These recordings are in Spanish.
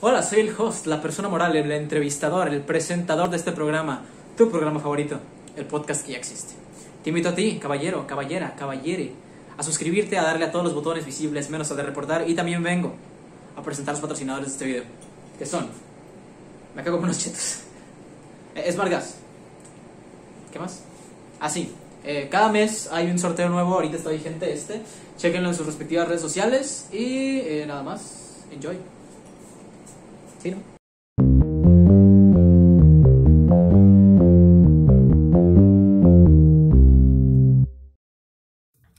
Hola, soy el host, la persona moral, el entrevistador, el presentador de este programa, tu programa favorito, el podcast que ya existe. Te invito a ti, caballero, caballera, caballere, a suscribirte, a darle a todos los botones visibles, menos a de reportar, y también vengo a presentar a los patrocinadores de este video, que son, me cago con los chetos, eh, es Vargas, ¿qué más? Así, ah, eh, cada mes hay un sorteo nuevo, ahorita está vigente este, chequenlo en sus respectivas redes sociales y eh, nada más, enjoy.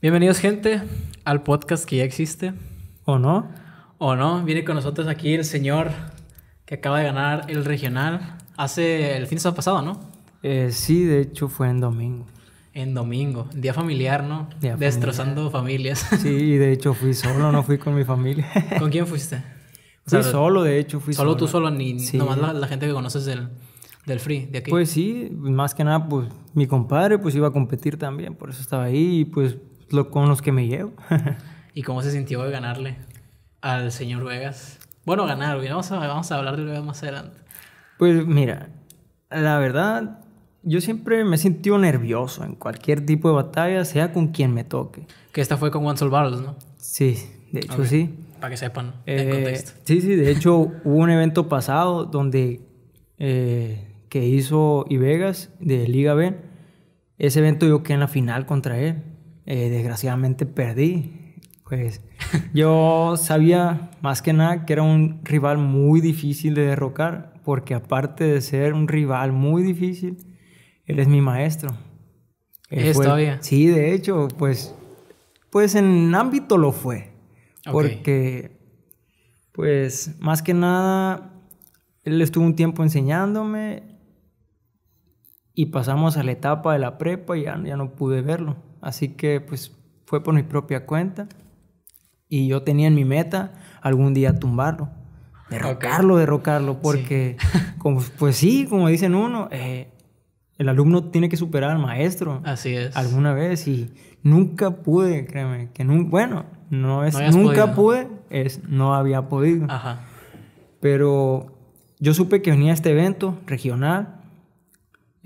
Bienvenidos gente al podcast que ya existe. ¿O no? ¿O no? Viene con nosotros aquí el señor que acaba de ganar el regional hace el fin de semana pasado, ¿no? Eh, sí, de hecho fue en domingo. En domingo, día familiar, ¿no? Destrozando familias. Sí, de hecho fui solo, no fui con mi familia. ¿Con quién fuiste? sí solo, de hecho, fui solo. tú solo, ni nomás la, gente que conoces del, del free, de Pues sí, más que nada, pues mi compadre pues iba a competir también, por eso estaba ahí y pues lo, con los que me llevo. ¿Y cómo se sintió de ganarle al señor Vegas? Bueno, ganar, vamos a, hablar de Vegas más adelante. Pues mira, la verdad, yo siempre me he sentido nervioso en cualquier tipo de batalla, sea con quien me toque. Que esta fue con Juan Barros, ¿no? Sí, de hecho sí para que sepan el eh, contexto. Sí, sí, de hecho hubo un evento pasado donde eh, que hizo Ivegas de Liga B. Ese evento yo quedé en la final contra él. Eh, desgraciadamente perdí. Pues yo sabía más que nada que era un rival muy difícil de derrocar, porque aparte de ser un rival muy difícil, él es mi maestro. es todavía. Sí, de hecho, pues, pues en ámbito lo fue porque, pues, más que nada, él estuvo un tiempo enseñándome y pasamos a la etapa de la prepa y ya, no pude verlo. Así que, pues, fue por mi propia cuenta y yo tenía en mi meta algún día tumbarlo derrocarlo, derrocarlo, porque, pues sí, como dicen uno, eh, el alumno tiene que superar al maestro. Así es. Alguna vez y nunca pude, créeme, que bueno, no es nunca pude, es no había podido. Ajá. Pero yo supe que venía este evento regional.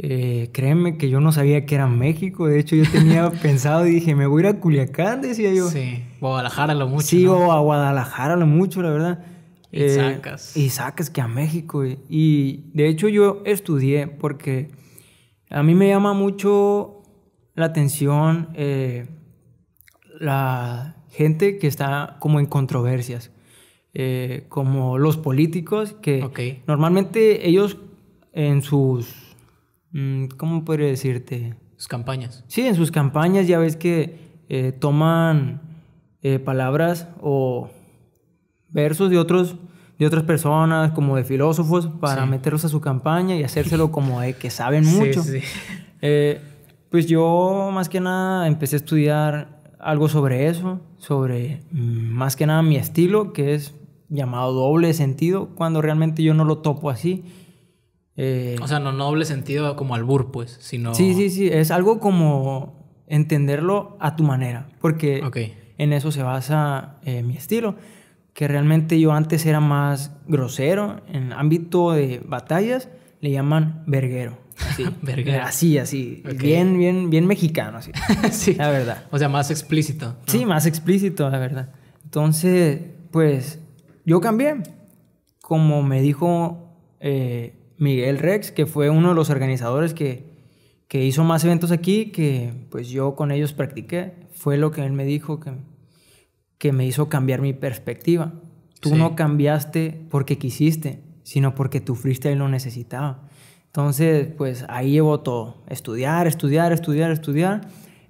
Eh, créeme que yo no sabía que era México. De hecho, yo tenía pensado y dije, me voy a ir a Culiacán, decía yo. Sí, Guadalajara lo mucho. Sí, o a Guadalajara lo mucho, la verdad. y eh, sacas. Y sacas que a México. y de hecho yo estudié porque a mí me llama mucho la atención eh, la gente que está como en controversias, eh, como los políticos, que normalmente ellos en sus, mm, ¿cómo podría decirte? Sus campañas. Sí, en sus campañas ya ves que eh, toman palabras o versos de otros de otras personas, como de filósofos, para meterlos a su campaña y hacérselo como de que saben mucho. Eh, pues yo más que nada empecé a estudiar algo sobre eso, sobre mm, más que nada mi estilo, que es llamado doble sentido, cuando realmente yo no lo topo así. Eh, o sea, no doble sentido como albur, pues, sino... Sí, sí, sí, es algo como entenderlo a tu manera, porque en eso se basa eh, mi estilo que realmente yo antes era más grosero, en ámbito de batallas le llaman verguero. Así, así, así. Bien, bien, bien mexicano, así. sí. La verdad. O sea, más explícito. Sí, más explícito, la verdad. Entonces, pues, yo cambié. Como me dijo eh, Miguel Rex, que fue uno de los organizadores que, que hizo más eventos aquí, que pues yo con ellos practiqué. Fue lo que él me dijo que que me hizo cambiar mi perspectiva. Tú no cambiaste porque quisiste, sino porque tu y lo necesitaba. Entonces, pues ahí llevo todo. Estudiar, estudiar, estudiar, estudiar.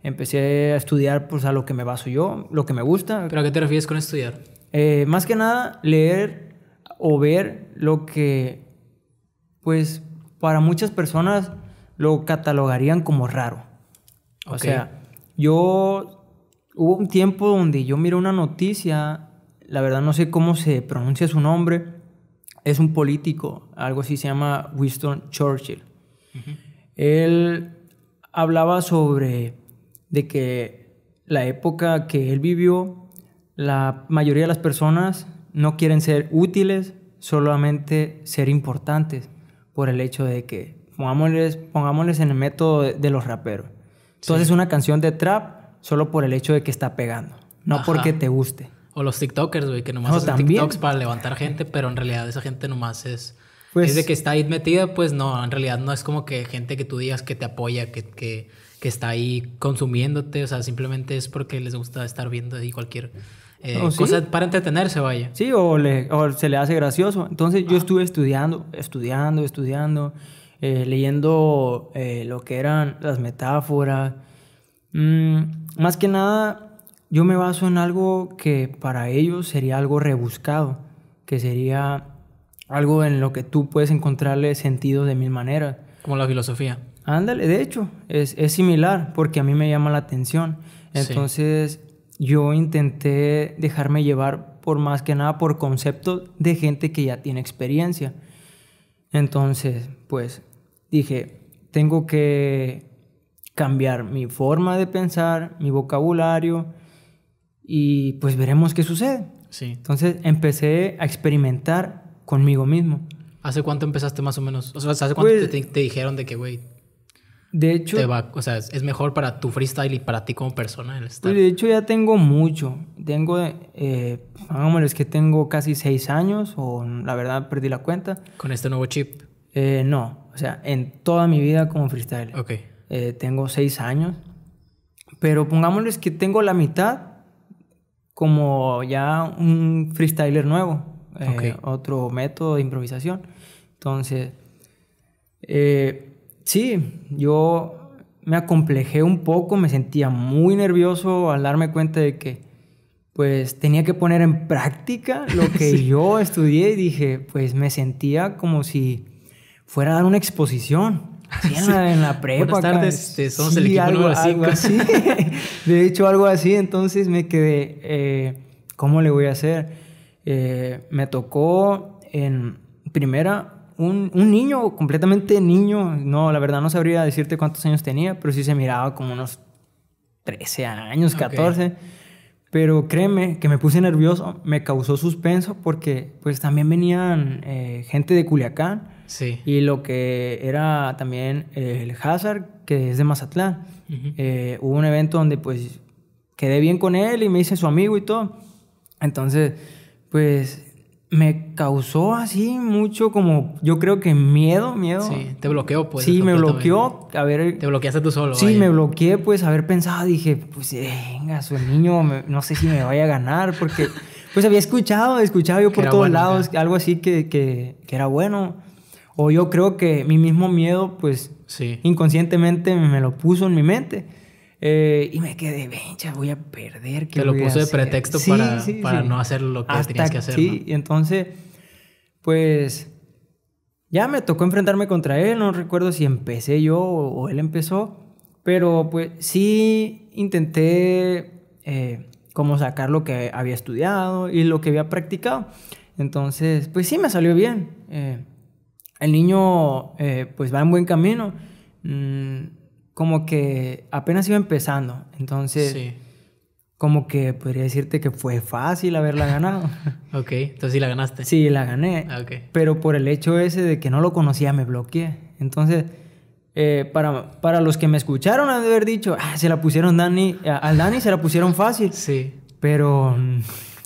Empecé a estudiar pues a lo que me baso yo, lo que me gusta. ¿Pero a qué te refieres con estudiar? Eh, más que nada, leer o ver lo que, pues, para muchas personas lo catalogarían como raro. O sea, yo hubo un tiempo donde yo miré una noticia, la verdad no sé cómo se pronuncia su nombre, es un político, algo así se llama Winston Churchill. Él hablaba sobre de que la época que él vivió, la mayoría de las personas no quieren ser útiles, solamente ser importantes por el hecho de que pongámosles, pongámosles en el método de, los raperos. Entonces una canción de trap solo por el hecho de que está pegando, no porque te guste. O los TikTokers, güey, que nomás no, TikToks para levantar gente, pero en realidad esa gente nomás es. Pues, es de que está ahí metida, pues no, en realidad no es como que gente que tú digas que te apoya, que, está ahí consumiéndote, o sea, simplemente es porque les gusta estar viendo ahí cualquier eh, oh, cosa para entretenerse, vaya. Sí, o, le, se le hace gracioso. Entonces yo estuve estudiando, estudiando, estudiando, eh, leyendo eh, lo que eran las metáforas. Mm, más que nada, yo me baso en algo que para ellos sería algo rebuscado, que sería algo en lo que tú puedes encontrarle sentido de mil maneras. Como la filosofía. Ándale, de hecho, es, similar porque a mí me llama la atención. Entonces, yo intenté dejarme llevar por más que nada por conceptos de gente que ya tiene experiencia. Entonces, pues dije, tengo que cambiar mi forma de pensar, mi vocabulario y pues veremos qué sucede. Sí. Entonces empecé a experimentar conmigo mismo. ¿Hace cuánto empezaste más o menos? O sea, ¿hace cuánto pues te, dijeron de que, güey? De hecho... Te va, o sea, es mejor para tu freestyle y para ti como persona el pues, de hecho ya tengo mucho. Tengo, eh, es que tengo casi seis años o la verdad perdí la cuenta. ¿Con este nuevo chip? Eh, no, o sea, en toda mi vida como freestyle. Ok. Eh, tengo seis años, pero pongámosles que tengo la mitad como ya un freestyler nuevo, eh, otro método de improvisación. Entonces, eh, sí, yo me acomplejé un poco, me sentía muy nervioso al darme cuenta de que pues tenía que poner en práctica lo que yo estudié y dije, pues me sentía como si fuera a dar una exposición. Sí, en la prepa. Buenas tardes, este, somos el equipo algo, así. de hecho, algo así. Entonces me quedé, eh, ¿cómo le voy a hacer? Eh, me tocó en primera un, un, niño, completamente niño. No, la verdad no sabría decirte cuántos años tenía, pero sí se miraba como unos 13 años, 14. Pero créeme que me puse nervioso, me causó suspenso porque pues también venían eh, gente de Culiacán y lo que era también eh, el Hazard, que es de Mazatlán. Eh, hubo un evento donde pues quedé bien con él y me hice su amigo y todo. Entonces, pues me causó así mucho como yo creo que miedo, miedo. Sí, te bloqueó pues. Sí, me bloqueó. Eh. A ver, te bloqueaste tú solo. Sí, me bloqueé pues haber pensado, dije, pues venga, su niño, no sé si me vaya a ganar porque pues había escuchado, escuchado yo por todos lados algo así que, que era bueno. O yo creo que mi mismo miedo, pues inconscientemente me lo puso en mi mente. Eh, y me quedé, vencha, voy a perder. Te lo puso de pretexto para, para no hacer lo que tenías que hacer. Sí, y entonces, pues ya me tocó enfrentarme contra él. No recuerdo si empecé yo o, él empezó. Pero pues sí intenté eh, como sacar lo que había estudiado y lo que había practicado. Entonces, pues sí me salió bien. Eh, el niño eh, pues va en buen camino, mm, como que apenas iba empezando, entonces como que podría decirte que fue fácil haberla ganado. ok, entonces sí la ganaste. Sí, la gané, ah, okay. pero por el hecho ese de que no lo conocía me bloqueé, entonces... Eh, para, para, los que me escucharon, han de haber dicho, ah, se la pusieron Dani, al Dani se la pusieron fácil. Sí. Pero mm,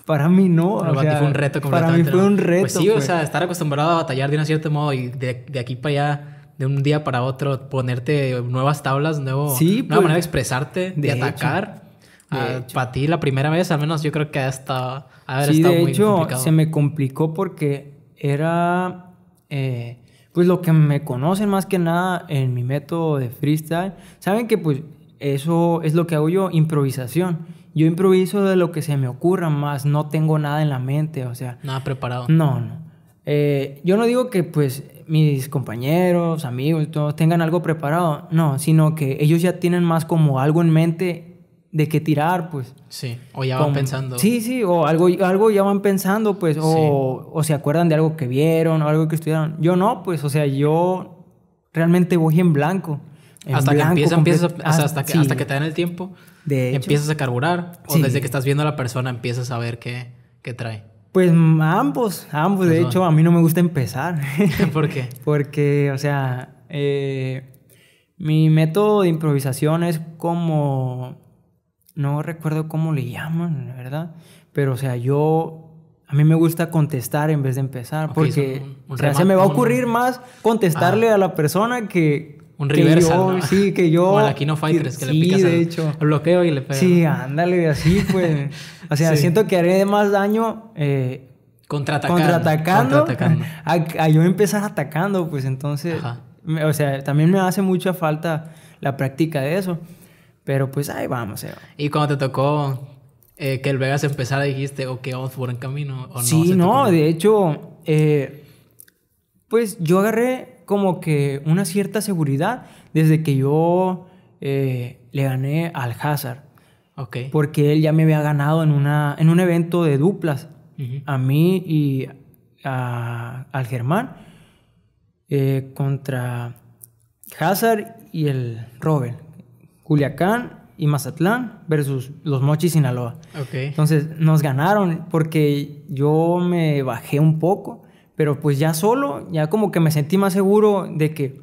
para mí no. para sea, reto Para mí fue un reto. Pues sí, o pues. sea, estar acostumbrado a batallar de un cierto modo y de, aquí para allá de un día para otro ponerte nuevas tablas, nuevo, pues. manera de expresarte, de, atacar. Ah, para ti la primera vez, al menos yo creo que hasta haber de hecho, se me complicó porque era eh, pues lo que me conocen más que nada en mi método de freestyle. Saben que pues eso es lo que hago yo, improvisación. Yo improviso de lo que se me ocurra, más no tengo nada en la mente, o sea... Nada preparado. No, no. Eh, yo no digo que pues mis compañeros, amigos, todos tengan algo preparado, no, sino que ellos ya tienen más como algo en mente de qué tirar, pues. Sí, o ya van pensando. Sí, sí, o algo, algo ya van pensando, pues, o, o se acuerdan de algo que vieron, o algo que estudiaron. Yo no, pues, o sea, yo realmente voy en blanco hasta que empieza, ah, que, hasta que te den el tiempo, de empiezas a carburar o desde que estás viendo a la persona empiezas a ver qué, trae. Pues ambos, ambos. De pues hecho, a mí no me gusta empezar. ¿Por qué? Porque, o sea, eh, mi método de improvisación es como... No recuerdo cómo le llaman, la verdad. Pero, o sea, yo a mí me gusta contestar en vez de empezar, porque se me va a ocurrir más contestarle a la persona que un que Sí, que yo... O al no Fighters, que, le picas de hecho. bloqueo y le pegas. Sí, ándale, así pues. o sea, siento que haré más daño... Eh, contraatacando. Contraatacando. contraatacando. A, yo empezar atacando, pues entonces... o sea, también me hace mucha falta la práctica de eso. Pero pues ahí vamos. Eh. Y cuando te tocó eh, que el Vegas empezara, dijiste, que vamos por el camino. ¿o no? sí, no, de hecho, pues yo agarré como que una cierta seguridad desde que yo eh, le gané al Hazard. Porque él ya me había ganado en, una, en un evento de duplas. A mí y al Germán. Eh, contra Hazard y el Robert. Culiacán y Mazatlán versus los Mochis Sinaloa. Entonces nos ganaron porque yo me bajé un poco pero pues ya solo, ya como que me sentí más seguro de que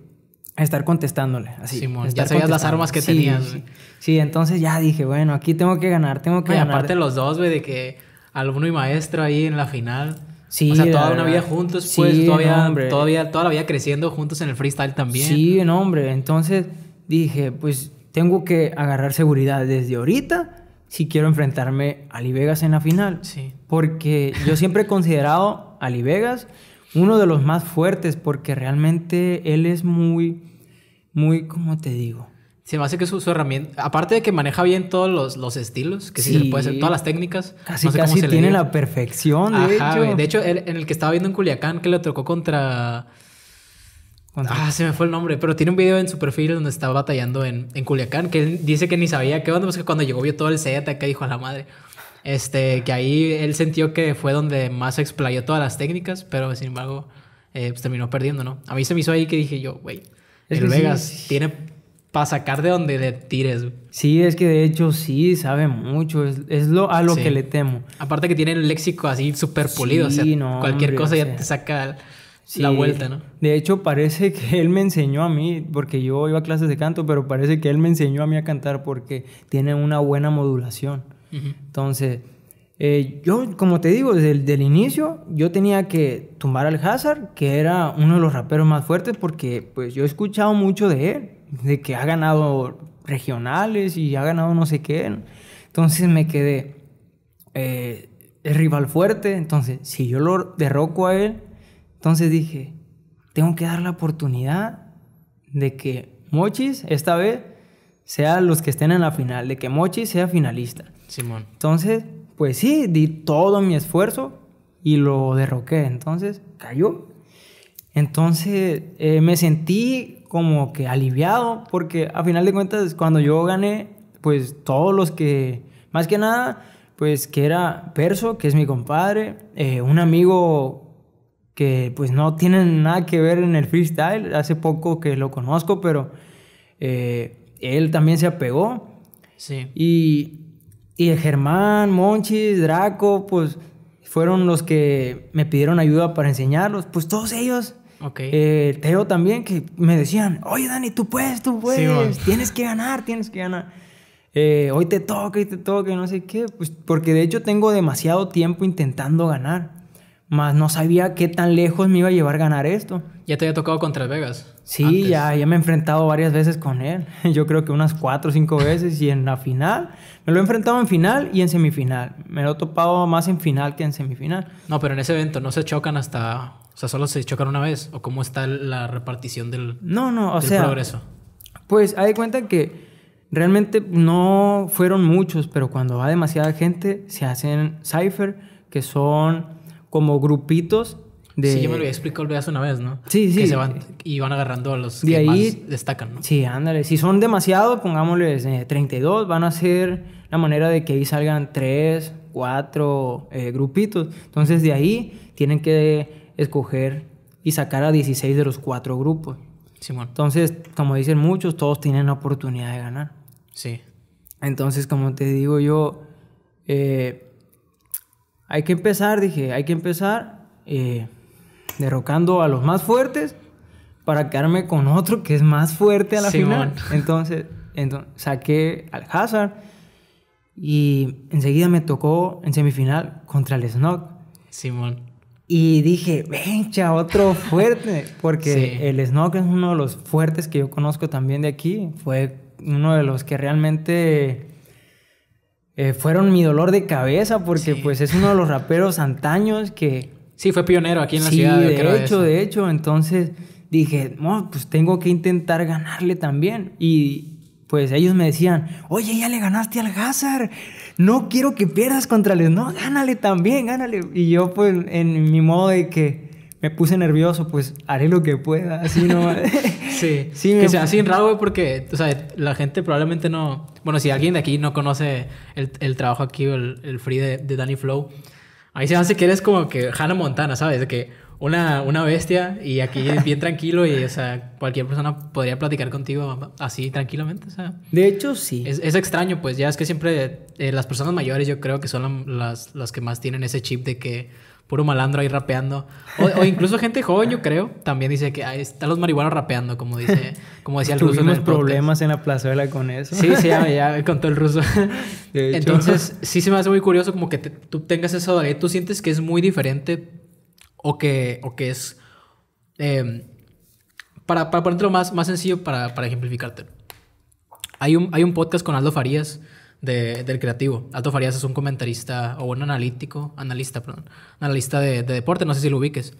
estar contestándole. Así. ya sabías las armas que tenías. Sí. entonces ya dije, bueno, aquí tengo que ganar, tengo que ganar. aparte los dos, güey, de que alumno y maestro ahí en la final. Sí, o sea, toda una vida juntos, pues, todavía, todavía, toda la vida creciendo juntos en el freestyle también. Sí, no, hombre. Entonces dije, pues, tengo que agarrar seguridad desde ahorita si quiero enfrentarme a Ali Vegas en la final. Sí. Porque yo siempre he considerado a Ali Vegas uno de los más fuertes porque realmente él es muy, muy, ¿cómo te digo? Se me hace que su, su herramienta, aparte de que maneja bien todos los, estilos, que sí, se le puede hacer, todas las técnicas. Casi, casi tiene la perfección, de hecho. De hecho, en el que estaba viendo en Culiacán, que le tocó contra Ah, se me fue el nombre, pero tiene un video en su perfil donde estaba batallando en, en Culiacán, que él dice que ni sabía qué onda, pues que cuando llegó vio todo el set, que dijo a la madre. Este, que ahí él sintió que fue donde más explayó todas las técnicas, pero sin embargo, eh, pues terminó perdiendo, ¿no? A mí se me hizo ahí que dije yo, güey, el Vegas tiene para sacar de donde le tires. Sí, es que de hecho sí sabe mucho, es, es lo, a lo que le temo. Aparte que tiene el léxico así súper pulido, o sea, no, cualquier cosa ya te saca la vuelta, ¿no? De hecho, parece que él me enseñó a mí, porque yo iba a clases de canto, pero parece que él me enseñó a mí a cantar porque tiene una buena modulación. Entonces, eh, yo, como te digo, desde el del inicio, yo tenía que tumbar al Hazard, que era uno de los raperos más fuertes, porque pues yo he escuchado mucho de él, de que ha ganado regionales y ha ganado no sé qué. Entonces me quedé, eh, el rival fuerte, entonces si yo lo derroco a él, entonces dije, tengo que dar la oportunidad de que Mochis esta vez sea los que estén en la final, de que Mochis sea finalista. Simón. Entonces, pues sí, di todo mi esfuerzo y lo derroqué. Entonces, cayó. Entonces, eh, me sentí como que aliviado, porque a final de cuentas, cuando yo gané, pues todos los que, más que nada, pues que era Perso, que es mi compadre, eh, un amigo que pues no tienen nada que ver en el freestyle. Hace poco que lo conozco, pero eh, él también se apegó. Sí. Y, Germán, Monchis, Draco, pues fueron los que me pidieron ayuda para enseñarlos. Pues todos ellos. Okay. Eh, Teo también, que me decían, oye Dani, tú puedes, tú puedes, tienes que ganar, tienes que ganar. Eh, hoy te toca y te toca no sé qué. Pues porque de hecho tengo demasiado tiempo intentando ganar. Más no sabía qué tan lejos me iba a llevar a ganar esto. Ya te había tocado contra Vegas. Sí, ya, ya me he enfrentado varias veces con él. Yo creo que unas cuatro o cinco veces. y en la final, me lo he enfrentado en final y en semifinal. Me lo he topado más en final que en semifinal. No, pero en ese evento no se chocan hasta. O sea, solo se chocan una vez. ¿O cómo está la repartición del. No, no, o sea. progreso. Pues, hay cuenta que realmente no fueron muchos, pero cuando va demasiada gente, se hacen cipher, que son como grupitos de... Sí, yo me lo había explicado una vez, ¿no? Sí, sí. se van y van agarrando a los de que ahí, más destacan, ¿no? Sí, ándale. Si son demasiado, pongámosles 32, eh, van a ser la manera de que ahí salgan 3, 4 eh, grupitos. Entonces, de ahí tienen que escoger y sacar a 16 de los 4 grupos. Simón. Entonces, como dicen muchos, todos tienen la oportunidad de ganar. Sí. Entonces, como te digo yo, eh, hay que empezar, dije, hay que empezar eh, derrocando a los más fuertes para quedarme con otro que es más fuerte a la final. Entonces, saqué al Hazard y enseguida me tocó en semifinal contra el Snog. Simón. Y dije, vencha, otro fuerte, porque el Snook es uno de los fuertes que yo conozco también de aquí. Fue uno de los que realmente eh, fueron mi dolor de cabeza porque pues es uno de los raperos antaños que... Sí, fue pionero aquí en la ciudad. de hecho, de hecho. Entonces dije, no, pues tengo que intentar ganarle también. Y pues ellos me decían, oye, ya le ganaste al Hazard. No quiero que pierdas contra él. No, gánale también, gánale. Y yo pues en mi modo de que me puse nervioso, pues haré lo que pueda, así no. sí, sí que sea así raro, porque, o sea, la gente probablemente no. Bueno, si alguien de aquí no conoce el, el trabajo aquí el, el, free de, Danny Flow, ahí se hace que eres como que Hannah Montana, ¿sabes? De que una, una bestia y aquí es bien tranquilo y, o sea, cualquier persona podría platicar contigo así tranquilamente, o sea. De hecho, sí. Es, es extraño, pues ya es que siempre eh, las personas mayores yo creo que son las, las que más tienen ese chip de que puro malandro ahí rapeando. O, incluso gente joven, yo creo, también dice que ahí están los marihuanos rapeando, como dice, como decía el ruso. en el problemas en la plazuela con eso. Sí, sí, ya, contó el ruso. Entonces, sí se me hace muy curioso como que tú tengas eso ahí. Tú sientes que es muy diferente o que, o que es... Em, para, para ponértelo más, más sencillo, para, para ejemplificarte. Hay un, hay un podcast con Aldo Farías del creativo. Alto Farías es un comentarista o un analítico, analista, perdón, analista de, deporte, no sé si lo ubiques.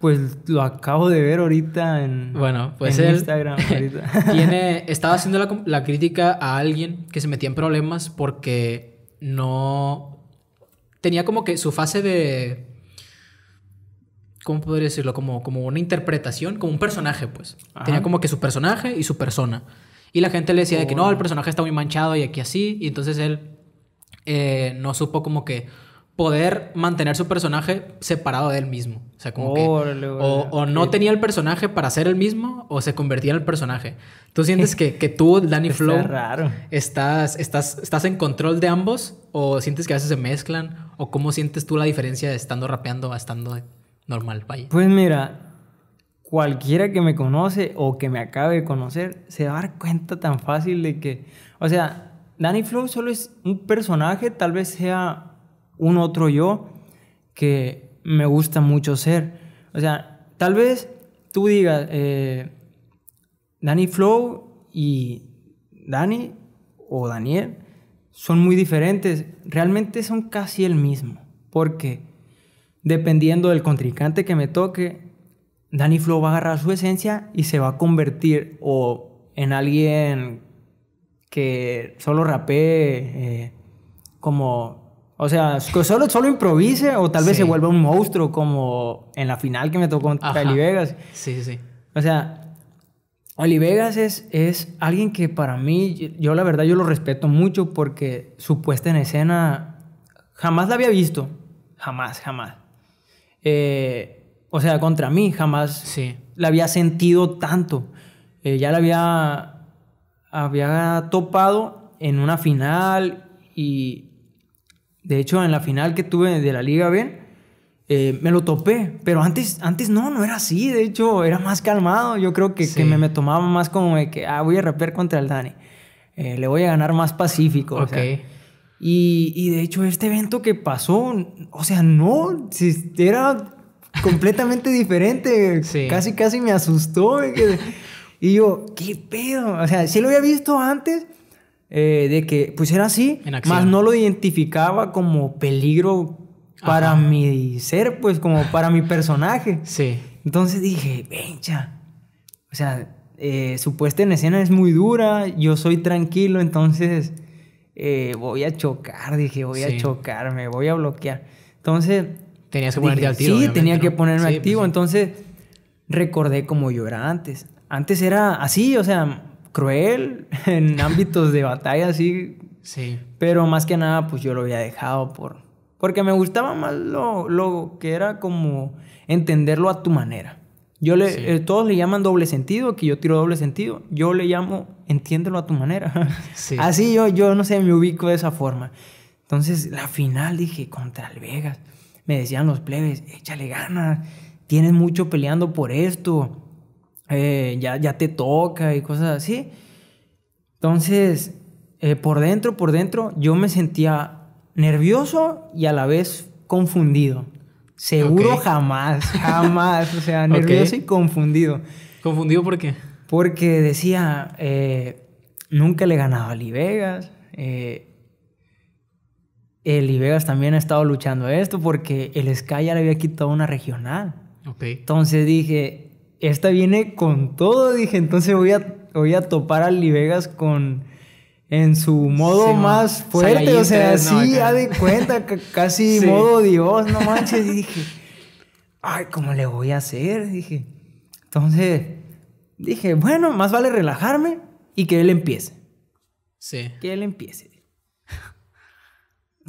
Pues lo acabo de ver ahorita en, bueno, pues Instagram. tiene, estaba haciendo la, crítica a alguien que se metía en problemas porque no... Tenía como que su fase de... ¿Cómo podría decirlo? Como, como una interpretación, como un personaje, pues. Tenía como que su personaje y su persona. Y la gente le decía que no, el personaje está muy manchado y aquí así. Y entonces él eh, no supo como que poder mantener su personaje separado de él mismo. O sea, como que... O, no tenía el personaje para ser el mismo o se convertía en el personaje. ¿Tú sientes que, que tú, Danny Flow, Estás, estás, estás en control de ambos o sientes que a veces se mezclan? ¿O cómo sientes tú la diferencia de estando rapeando a estando normal? Pues mira, cualquiera que me conoce o que me acabe de conocer se va a dar cuenta tan fácil de que, o sea, Danny Flow solo es un personaje, tal vez sea un otro yo que me gusta mucho ser. O sea, tal vez tú digas, eh, Danny Flow y Danny o Daniel son muy diferentes, realmente son casi el mismo, porque dependiendo del contrincante que me toque, Danny Flow va a agarrar su esencia y se va a convertir o en alguien que solo rapee eh, como... O sea, que solo, solo improvise o tal vez se vuelva un monstruo como en la final que me tocó contra Vegas. Sí, sí, O sea, Oli Vegas es, es alguien que para mí, yo la verdad yo lo respeto mucho porque su puesta en escena jamás la había visto. Jamás, jamás. Eh, o sea, contra mí jamás sí. la había sentido tanto. Eh, ya la había, había topado en una final y de hecho en la final que tuve de la Liga B, eh, me lo topé, pero antes, antes no, no era así, de hecho era más calmado, yo creo que, me, tomaba más como de que, ah, voy a rapear contra el Dani, eh, le voy a ganar más pacífico. y, y, de hecho este evento que pasó, o sea, no, era completamente diferente. Casi, casi me asustó. Y yo, ¿qué pedo? O sea, sí lo había visto antes eh, de que, pues era así, más no lo identificaba como peligro para mi ser, pues como para mi personaje. Sí. Entonces dije, vencha. O sea, eh, su puesta en escena es muy dura, yo soy tranquilo, entonces eh, voy a chocar, dije, voy a chocarme. voy a bloquear. Entonces, Tenías que ponerte activo, Sí, tenía que ponerme activo. Pues entonces recordé como yo era antes. Antes era así, o sea, cruel en ámbitos de batalla, así. Sí. Pero más que nada, pues yo lo había dejado por. Porque me gustaba más lo, lo que era como entenderlo a tu manera. Yo le, eh, todos le llaman doble sentido, que yo tiro doble sentido. Yo le llamo entiéndelo a tu manera. Sí. Así yo, yo no sé, me ubico de esa forma. Entonces, la final dije contra el Vegas me decían los plebes, échale ganas, tienes mucho peleando por esto, eh, ya, te toca y cosas así. Entonces, eh, por dentro, por dentro, yo me sentía nervioso y a la vez confundido. Seguro jamás, jamás. o sea, nervioso y confundido. ¿Confundido por qué? Porque decía, eh, nunca le ganaba a Li Vegas el IVegas también ha estado luchando esto porque el Sky ya había quitado una regional. Okay. Entonces dije, esta viene con todo, dije, entonces voy a, voy a topar al Ibegas con en su modo más fuerte, o sea, sí, de cuenta, casi modo Dios, no manches, dije, ay, ¿cómo le voy a hacer? Dije, entonces, dije, bueno, más vale relajarme y que él empiece. Sí. Que él empiece.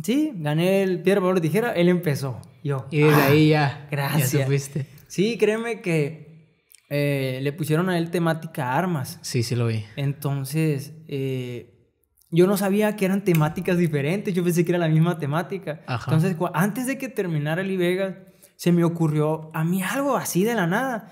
Sí, gané el piedra, papel de tijera, él empezó, yo. Y desde ah, ahí ya, gracias. ya supiste. Sí, créeme que eh, le pusieron a él temática armas. Sí, sí lo vi. Entonces, eh, yo no sabía que eran temáticas diferentes, yo pensé que era la misma temática. Entonces, antes de que terminara el Vegas, se me ocurrió a mí algo así de la nada.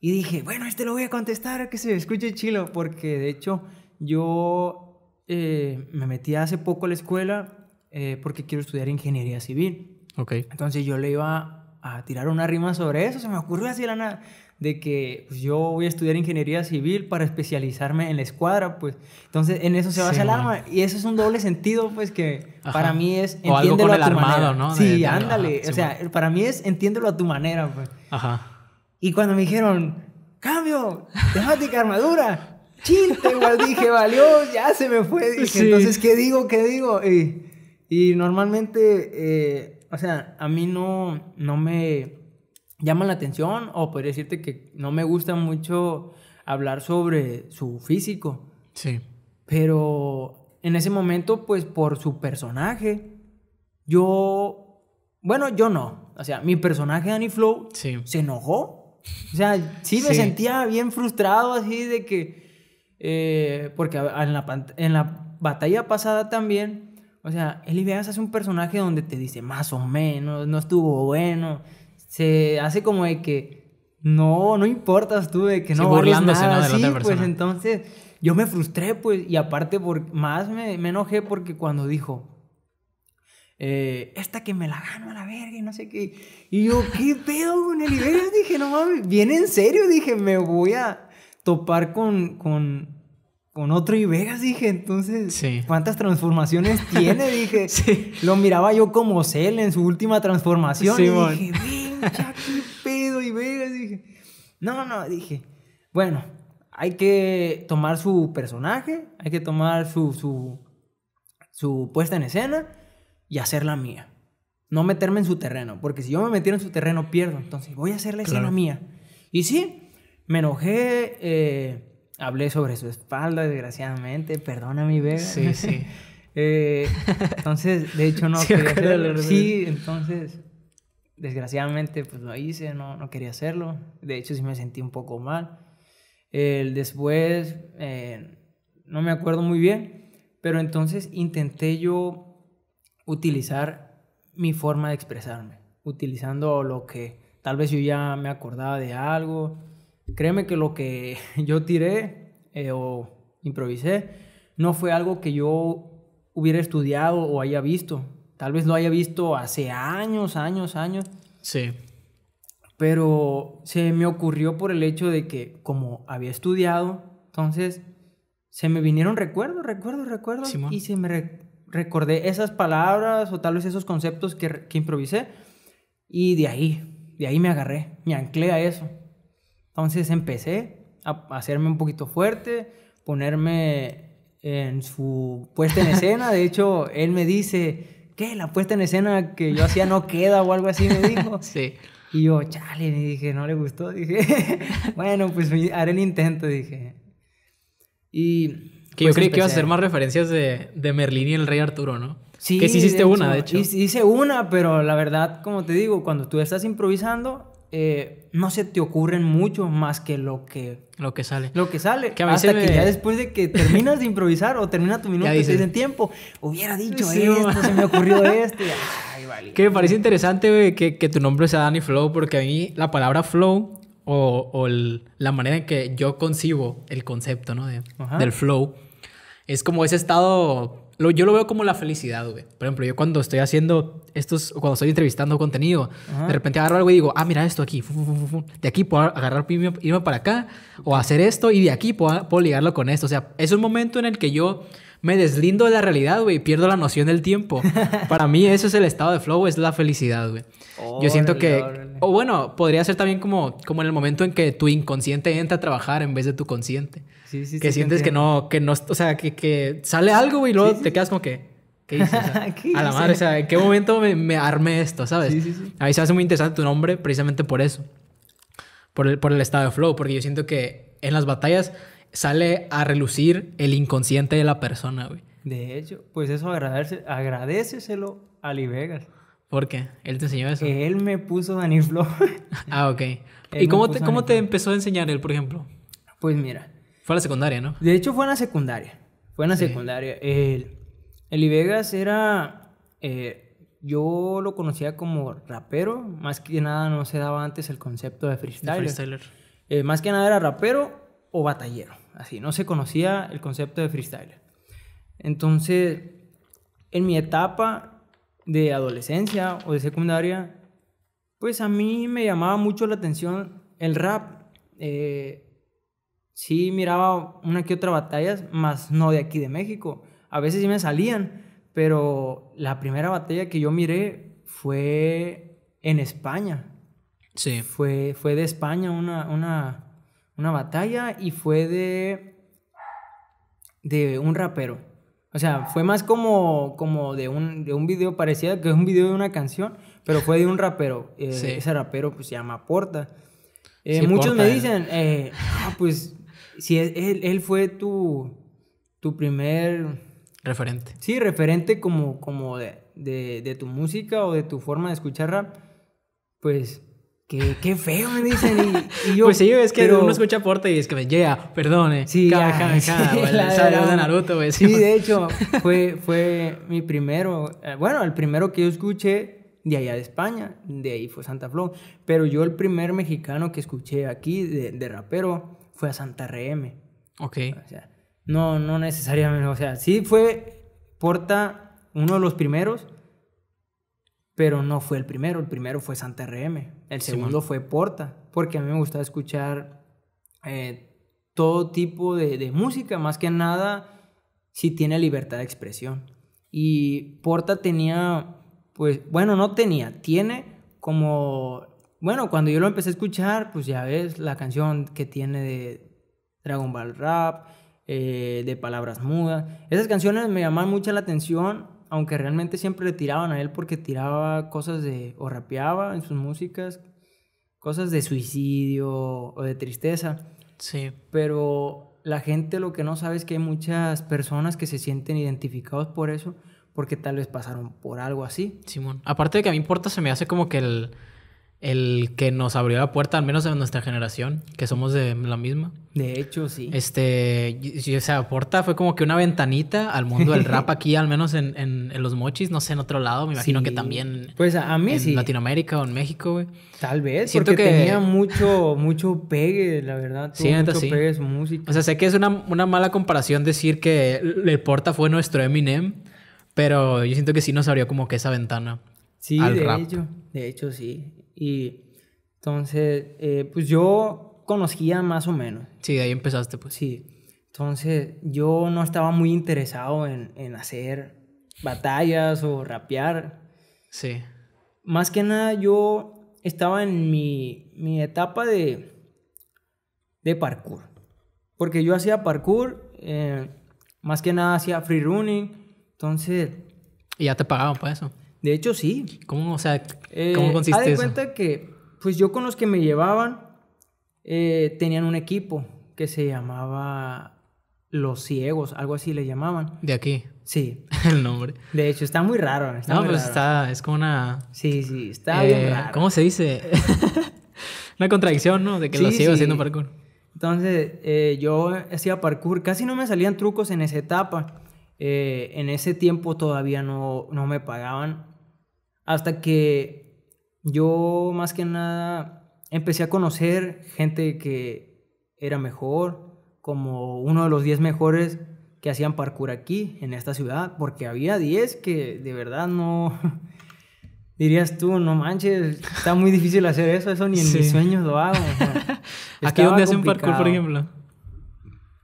Y dije, bueno, este lo voy a contestar, que se escuche chilo, porque de hecho yo eh, me metí hace poco a la escuela eh, porque quiero estudiar ingeniería civil. Ok. Entonces yo le iba a tirar una rima sobre eso, se me ocurrió así de la nada, de que pues, yo voy a estudiar ingeniería civil para especializarme en la escuadra, pues. Entonces en eso se basa el arma y eso es un doble sentido, pues que para mí es entiéndelo algo a tu armado, manera. ¿no? sí, ándale, o sea, para mí es entiéndelo a tu manera, pues. Ajá. Y cuando me dijeron, cambio, temática armadura, chiste, igual dije, valió, ya se me fue. Dije, entonces, ¿qué digo? ¿Qué digo? Y y normalmente, eh, o sea, a mí no, no me llama la atención o podría decirte que no me gusta mucho hablar sobre su físico. Sí. Pero en ese momento, pues por su personaje, yo, bueno, yo no. O sea, mi personaje, Danny Flow, se enojó. O sea, sí me sentía bien frustrado así de que, eh, porque en la, en la batalla pasada también, o sea, Eli Vegas hace un personaje donde te dice más o menos, no estuvo bueno. Se hace como de que no, no importas tú, de que no burlándose nada. la otra pues entonces yo me frustré, pues, y aparte por, más me, enojé porque cuando dijo, eh, esta que me la gano a la verga y no sé qué. Y yo, ¿qué pedo con el Dije, no mames, viene en serio. Dije, me voy a topar con, con, con otro y Vegas, dije, entonces, ¿cuántas transformaciones tiene? Dije, sí. lo miraba yo como Cell en su última transformación. Sí, y dije, qué pedo y Vegas, dije. No, no, dije, bueno, hay que tomar su personaje, hay que tomar su, su, puesta en escena y hacerla mía. No meterme en su terreno, porque si yo me metiera en su terreno pierdo, entonces voy a hacer la escena mía. Y sí, me enojé, eh, Hablé sobre su espalda, desgraciadamente. Perdona, mi Vega. Sí, sí. Eh, entonces, de hecho, no quería hacerlo. Sí, entonces, desgraciadamente, pues lo hice, no, quería hacerlo. De hecho, sí me sentí un poco mal. después, eh, no me acuerdo muy bien, pero entonces intenté yo utilizar mi forma de expresarme, utilizando lo que tal vez yo ya me acordaba de algo Créeme que lo que yo tiré eh, o improvisé no fue algo que yo hubiera estudiado o haya visto. Tal vez lo haya visto hace años, años, años. Sí. Pero se me ocurrió por el hecho de que como había estudiado, entonces se me vinieron recuerdos, recuerdos, recuerdos. Y se me recordé esas palabras o tal vez esos conceptos que, que improvisé. Y de ahí, de ahí me agarré, me anclé a eso. Entonces empecé a hacerme un poquito fuerte, ponerme en su puesta en escena. De hecho, él me dice, ¿qué? La puesta en escena que yo hacía no queda o algo así, me dijo. Sí. Y yo, chale, me dije, no le gustó. Dije, bueno, pues haré el intento, dije. Y... Que yo pues creí que iba a hacer más referencias de, de Merlín y el Rey Arturo, ¿no? Sí. Que sí hiciste de una, de hecho. Hice una, pero la verdad, como te digo, cuando tú estás improvisando, eh, no se te ocurren mucho más que lo que... Lo que sale. Lo que sale. hasta que ya después de que terminas de improvisar o termina tu minuto y te dicen tiempo, hubiera dicho esto, se me ocurrió esto. Que me parece interesante que, tu nombre sea Danny Flow porque a mí la palabra flow o, la manera en que yo concibo el concepto del flow es como ese estado yo lo veo como la felicidad, güey. Por ejemplo, yo cuando estoy haciendo estos, cuando estoy entrevistando contenido, de repente agarro algo y digo, ah, mira esto aquí, de aquí puedo agarrar, irme para acá, o hacer esto, y de aquí puedo, ligarlo con esto. O sea, es un momento en el que yo me deslindo de la realidad, güey, pierdo la noción del tiempo. para mí eso es el estado de flow, es la felicidad, güey. yo siento que, o bueno, podría ser también como, como en el momento en que tu inconsciente entra a trabajar en vez de tu consciente. Sí, sí, que sientes que no, que no, o sea, que, que sale algo, y luego te quedas como que, ¿qué hice? a la madre, o sea, ¿en qué momento me, armé esto, sabes? A mí se hace muy interesante tu nombre precisamente por eso, por el, por el estado de flow, porque yo siento que en las batallas sale a relucir el inconsciente de la persona, güey. De hecho, pues eso agradece, agradeceselo a Ali Vegas. ¿Por qué? ¿Él te enseñó eso? Él me puso Dani Flow. ah, ok. ¿Y cómo te, cómo te empezó a enseñar él, por ejemplo? Pues mira, fue a la secundaria, ¿no? De hecho, fue en la secundaria. Fue en la secundaria. El, Eli Vegas era. Eh, yo lo conocía como rapero. Más que nada no se daba antes el concepto de freestyler. freestyler. Eh, más que nada era rapero o batallero. Así, no se conocía el concepto de freestyler. Entonces, en mi etapa de adolescencia o de secundaria, pues a mí me llamaba mucho la atención el rap. Eh, sí miraba una que otra batalla, más no de aquí de México. A veces sí me salían, pero la primera batalla que yo miré fue en España. Sí. Fue, fue de España una, una, una batalla y fue de, de un rapero. O sea, fue más como, como de, un, de video, parecía que es un video de una canción, pero fue de un rapero. Eh, ese rapero pues, se llama Porta. Eh, muchos me eh. dicen, ah, pues si e, él, fue tu, tu primer... Referente. Sí, referente como, como de, tu música o de tu forma de escuchar rap, pues Qué, feo, me dicen. Y, yo, pues sí, es que uno escucha aporte y es que me llega, perdone. Sí, de hecho, fue, fue mi primero, eh, bueno, el primero que yo escuché de allá de España, de ahí fue Santa Flow, Pero yo el primer mexicano que escuché aquí de, de rapero fue a Santa RM. Ok. sea, no, no necesariamente. O sea, sí fue Porta uno de los primeros, pero no fue el primero. El primero fue Santa RM. El segundo fue Porta, porque a mí me gusta escuchar eh, todo tipo de, de, música, más que nada si tiene libertad de expresión. Y Porta tenía, pues, bueno, no tenía, tiene como bueno, cuando yo lo empecé a escuchar, pues ya ves la canción que tiene de Dragon Ball Rap, eh, de Palabras Mudas. Esas canciones me llamaban mucho la atención, aunque realmente siempre le tiraban a él porque tiraba cosas de, o rapeaba en sus músicas, cosas de suicidio o de tristeza. Sí. Pero la gente lo que no sabe es que hay muchas personas que se sienten identificados por eso, porque tal vez pasaron por algo así. Simón, aparte de que a mí importa, se me hace como que el el que nos abrió la puerta, al menos en nuestra generación, que somos de la misma. De hecho, sí. Este, o sea, Porta fue como que una ventanita al mundo del rap aquí, al menos en, los mochis, no sé, en otro lado, me imagino que también. Pues a mí en Latinoamérica o en México, güey. Tal vez, Siento porque que... tenía mucho, mucho pegue, la verdad. sí, mucho pegue música. O sea, sé que es una, mala comparación decir que porta fue nuestro Eminem, pero yo siento que sí nos abrió como que esa ventana. Sí, al de rap. hecho, de hecho sí. Y entonces, eh, pues yo conocía más o menos. Sí, ahí empezaste, pues. Sí. Entonces, yo no estaba muy interesado en, hacer batallas o rapear. Sí. Más que nada, yo estaba en mi, etapa de, de parkour. Porque yo hacía parkour, eh, más que nada hacía free running. Entonces. ¿Y ya te pagaban por eso? De hecho, sí. ¿Cómo, o sea, eh, de cuenta que, pues yo con los que me llevaban, eh, tenían un equipo que se llamaba Los Ciegos, algo así le llamaban. ¿De aquí? Sí. El nombre. De hecho, está muy raro. no, pues está, es como una... Sí, sí, está eh, bien raro. ¿Cómo se dice? una contradicción, ¿no? De que los ciegos haciendo parkour. Entonces, yo hacía parkour, casi no me salían trucos en esa etapa eh, en ese tiempo todavía no, me pagaban. Hasta que yo más que nada empecé a conocer gente que era mejor, como uno de los 10 mejores que hacían parkour aquí, en esta ciudad, porque había 10 que de verdad no... Dirías tú, no manches, está muy difícil hacer eso, eso ni en mis sueños lo hago. ¿Aquí donde hacen parkour, por ejemplo?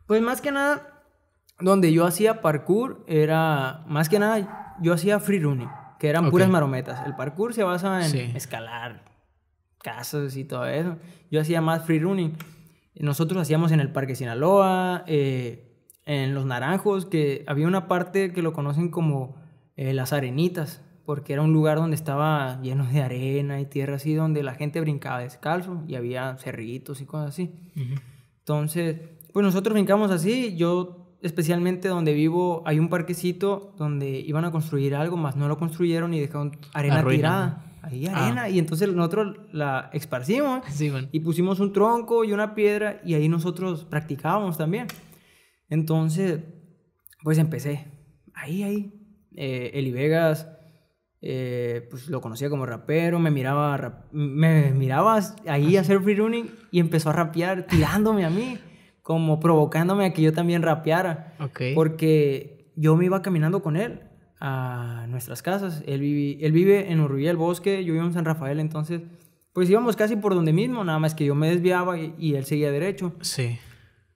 Pues más que nada, donde yo hacía parkour era, más que nada, yo hacía free running, que eran puras marometas. El parkour se basa en escalar casas y todo eso. Yo hacía más free running. Nosotros hacíamos en el Parque Sinaloa, eh, en Los Naranjos, que había una parte que lo conocen como eh, las arenitas, porque era un lugar donde estaba lleno de arena y tierra así, donde la gente brincaba descalzo y había cerritos y cosas así. Entonces, pues nosotros brincamos así, yo especialmente donde vivo, hay un parquecito donde iban a construir algo, más no lo construyeron y dejaron arena tirada. Ahí ah. arena. Y entonces nosotros la esparcimos y pusimos un tronco y una piedra y ahí nosotros practicábamos también. Entonces, pues empecé. Ahí, ahí. Eh, Eli Vegas, eh, pues lo conocía como rapero, me miraba, me miraba ahí hacer free running y empezó a rapear tirándome a mí como provocándome a que yo también rapeara. Porque yo me iba caminando con él a nuestras casas. Él vive, él vive en un el Bosque, yo vivo en San Rafael, entonces pues íbamos casi por donde mismo, nada más que yo me desviaba y, él seguía derecho. Sí.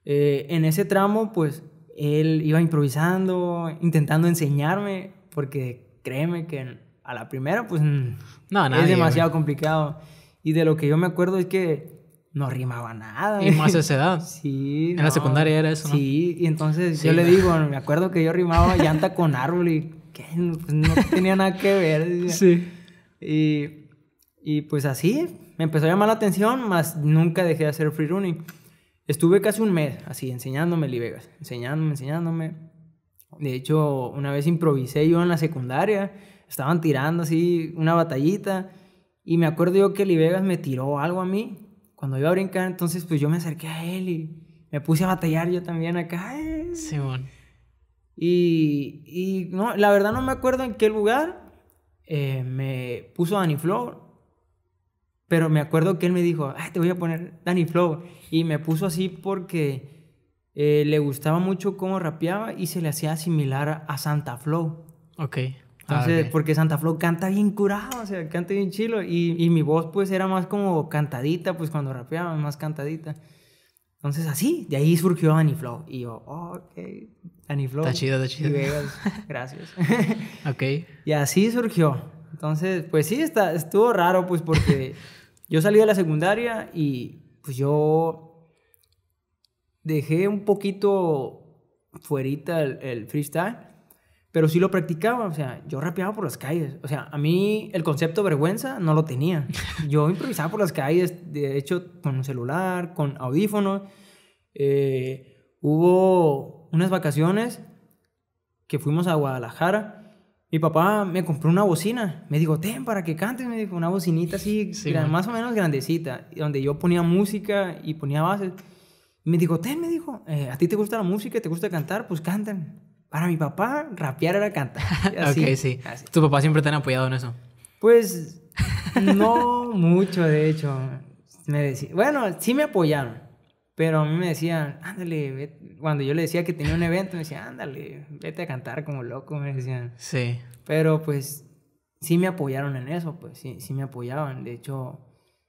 Eh, en ese tramo, pues él iba improvisando, intentando enseñarme, porque créeme que a la primera, pues mm, no, es demasiado complicado. Y de lo que yo me acuerdo es que no rimaba nada. Y más esa edad. Sí. En la secundaria era eso, Sí, y entonces yo le digo, me acuerdo que yo rimaba llanta con árbol y que pues no tenía nada que ver. Sí. Y, y, pues así me empezó a llamar la atención, más nunca dejé de hacer free running. Estuve casi un mes así, enseñándome Vegas enseñándome, enseñándome. De hecho, una vez improvisé yo en la secundaria, estaban tirando así una batallita y me acuerdo yo que Vegas me tiró algo a mí cuando iba a brincar, entonces pues yo me acerqué a él y me puse a batallar yo también acá. Simón. Y, no, la verdad no me acuerdo en qué lugar eh, me puso Danny Flow, pero me acuerdo que él me dijo, Ay, te voy a poner Danny Flow. Y me puso así porque eh, le gustaba mucho cómo rapeaba y se le hacía similar a Santa Flow. Ok. Ah, Entonces, porque Santa Flow canta bien curado, o sea, canta bien chilo. Y, y, mi voz, pues, era más como cantadita, pues, cuando rapeaba, más cantadita. Entonces, así, de ahí surgió Aniflow. Y yo, oh, ok, Aniflow. Está chido, está chido. Y gracias. ok. Y así surgió. Entonces, pues sí, está, estuvo raro, pues, porque yo salí de la secundaria y, pues, yo dejé un poquito fuerita el freestyle pero sí lo practicaba, o sea, yo rapeaba por las calles, o sea, a mí el concepto vergüenza no lo tenía, yo improvisaba por las calles, de hecho, con un celular, con audífonos, eh, hubo unas vacaciones que fuimos a Guadalajara, mi papá me compró una bocina, me dijo, ten para que cantes, me dijo, una bocinita así, más o menos grandecita, donde yo ponía música y ponía bases, me dijo, ten, me dijo, eh, ¿a ti te gusta la música? ¿Te gusta cantar? Pues canten, para mi papá, rapear era cantar. ok, sí. ¿Tu papá siempre te ha apoyado en eso? Pues no mucho, de hecho. Me decía, bueno, sí me apoyaron, pero a mí me decían, ándale, cuando yo le decía que tenía un evento, me decían, ándale, vete a cantar como loco, me decían. Sí. Pero pues sí me apoyaron en eso, pues sí, sí me apoyaban. De hecho,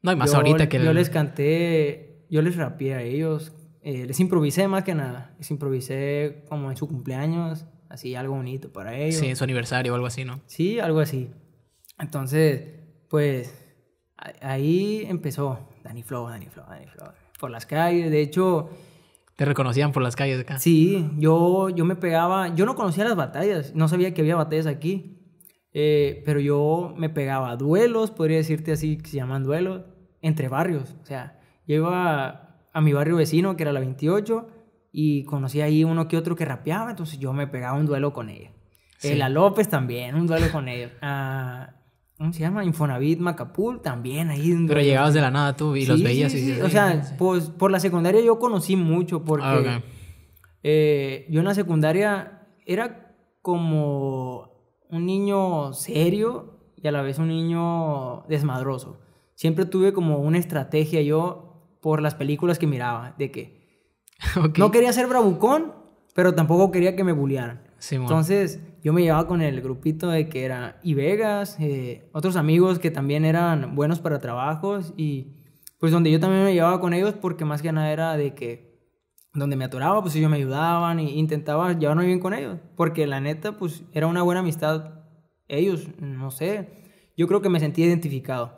no hay más yo, ahorita que yo les canté, yo les rapeé a ellos eh, les improvisé más que nada. Les improvisé como en su cumpleaños, así algo bonito para ellos. Sí, en su aniversario o algo así, ¿no? Sí, algo así. Entonces, pues ahí empezó dani Flow, Dani Flow, Danny Flow. Por las calles, de hecho... ¿Te reconocían por las calles de acá? Sí, yo, yo me pegaba, yo no conocía las batallas, no sabía que había batallas aquí, eh, pero yo me pegaba a duelos, podría decirte así, que se llaman duelos, entre barrios, o sea, yo iba a mi barrio vecino, que era la 28, y conocí ahí uno que otro que rapeaba, entonces yo me pegaba un duelo con ella la López también, un duelo con ella ah, ¿Cómo se llama? Infonavit, Macapul, también ahí. Pero llegabas de la nada tú y los veías. y... O sea, pues por la secundaria yo conocí mucho porque ah, eh, yo en la secundaria era como un niño serio y a la vez un niño desmadroso. Siempre tuve como una estrategia yo por las películas que miraba, de que no quería ser bravucón, pero tampoco quería que me bullearan. Entonces yo me llevaba con el grupito de que era y Vegas, eh, otros amigos que también eran buenos para trabajos y pues donde yo también me llevaba con ellos porque más que nada era de que donde me atoraba, pues ellos me ayudaban e intentaba llevarme bien con ellos, porque la neta pues era una buena amistad ellos, no sé, yo creo que me sentí identificado.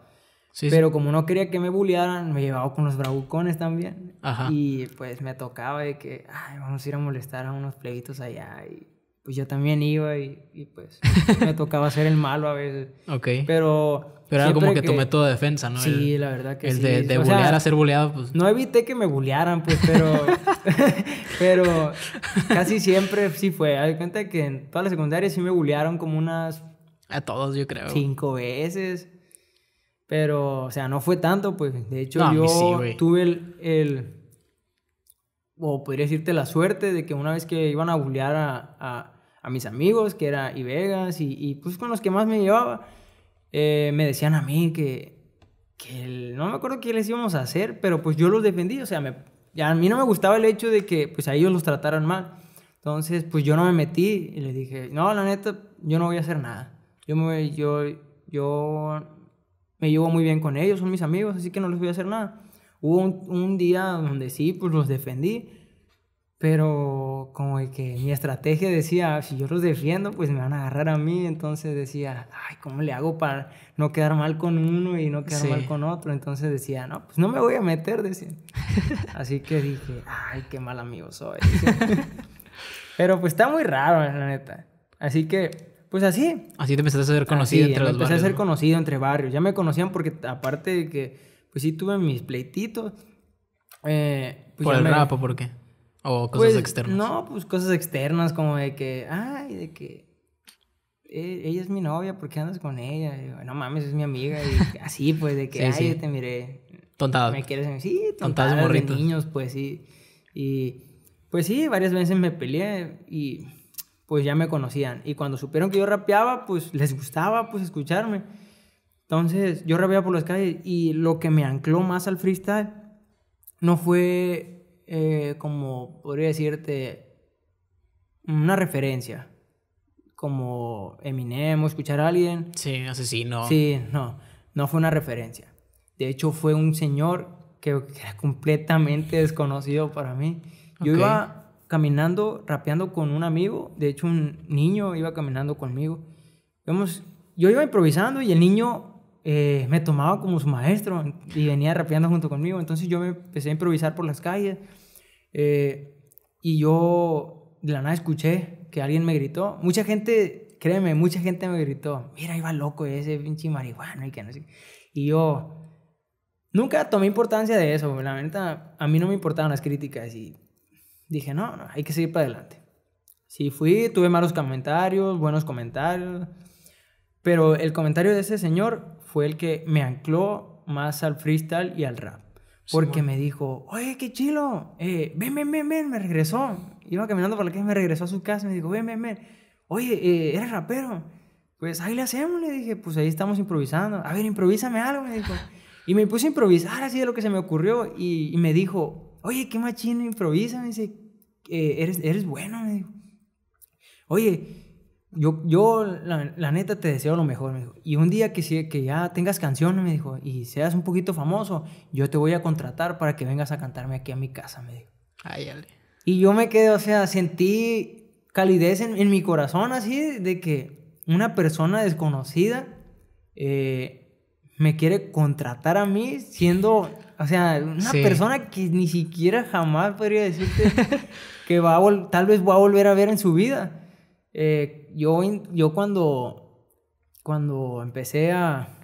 Pero como no quería que me bullearan, me llevaba con los bravucones también. Y pues me tocaba de que, vamos a ir a molestar a unos plebitos allá. Y pues yo también iba y, pues me tocaba ser el malo a veces. Ok. Pero... Pero era como que, tu método de defensa, ¿no? Sí, la verdad que sí. El de, de a ser bulliado pues... No evité que me bulearan, pues, pero... pero casi siempre sí fue. Hay cuenta que en toda la secundaria sí me bulearon como unas... A todos, yo creo. Cinco veces. Pero, o sea, no fue tanto, pues. De hecho, yo tuve el, o podría decirte la suerte de que una vez que iban a bullear a, mis amigos, que era y Vegas, y, pues con los que más me llevaba, eh, me decían a mí que, no me acuerdo qué les íbamos a hacer, pero pues yo los defendí, o sea, me, a mí no me gustaba el hecho de que pues a ellos los trataran mal. Entonces, pues yo no me metí y les dije, no, la neta, yo no voy a hacer nada. Yo, me, yo, yo me llevo muy bien con ellos, son mis amigos, así que no les voy a hacer nada. Hubo un, día donde sí, pues los defendí, pero como que mi estrategia decía, si yo los defiendo, pues me van a agarrar a mí, entonces decía, ay, ¿cómo le hago para no quedar mal con uno y no quedar mal con otro? Entonces decía, no, pues no me voy a meter, decía. Así que dije, ay, qué mal amigo soy. pero pues está muy raro, la neta. Así que pues así. Así te empezaste a ser conocido entre los barrios. a ser conocido entre barrios. Ya me conocían porque aparte de que, pues sí tuve mis pleititos. Eh, pues ¿Por el me... rap por qué? ¿O cosas pues, externas? No, pues cosas externas como de que, ay, de que e, ella es mi novia, ¿por qué andas con ella? no mames, es mi amiga. así, pues, de que, ay, te miré. Tontado. Me quieres Sí, tontado de niños, pues, sí. Y, pues, sí, varias veces me peleé y pues ya me conocían. Y cuando supieron que yo rapeaba, pues les gustaba pues escucharme. Entonces yo rapeaba por las calles y lo que me ancló más al freestyle no fue eh, como, podría decirte, una referencia. Como Eminem o escuchar a alguien. Sí, asesino. Sí, no, no fue una referencia. De hecho fue un señor que era completamente desconocido para mí. Yo iba caminando, rapeando con un amigo, de hecho un niño iba caminando conmigo. vamos yo iba improvisando y el niño eh, me tomaba como su maestro y venía rapeando junto conmigo, entonces yo me empecé a improvisar por las calles eh, y yo de la nada escuché que alguien me gritó, mucha gente, créeme, mucha gente me gritó, mira, iba loco ese pinche marihuana y que no sé, y yo... Nunca tomé importancia de eso, la verdad a mí no me importaban las críticas y dije, no, no, hay que seguir para adelante. Sí, fui, tuve malos comentarios, buenos comentarios, pero el comentario de ese señor fue el que me ancló más al freestyle y al rap. Porque me dijo, oye, qué chilo, eh, ven, ven, ven, ven, me regresó. Iba caminando por la calle, me regresó a su casa, me dijo, ven, ven, ven, oye, eh, eres rapero. Pues ahí le hacemos, le dije, pues ahí estamos improvisando. A ver, improvísame algo, me dijo. Y me puse a improvisar así de lo que se me ocurrió y me dijo, oye, qué machino, improvisa, me dice, eh, eres, eres bueno, me dijo. Oye, yo, yo la, neta te deseo lo mejor, me dijo. Y un día que, que ya tengas canciones, me dijo, y seas un poquito famoso, yo te voy a contratar para que vengas a cantarme aquí a mi casa, me dijo. Ay, dale. Y yo me quedé, o sea, sentí calidez en, en mi corazón así, de que una persona desconocida eh, me quiere contratar a mí siendo o sea, una persona que ni siquiera jamás podría decirte que va tal vez va a volver a ver en su vida. Eh, yo, yo cuando, cuando empecé a...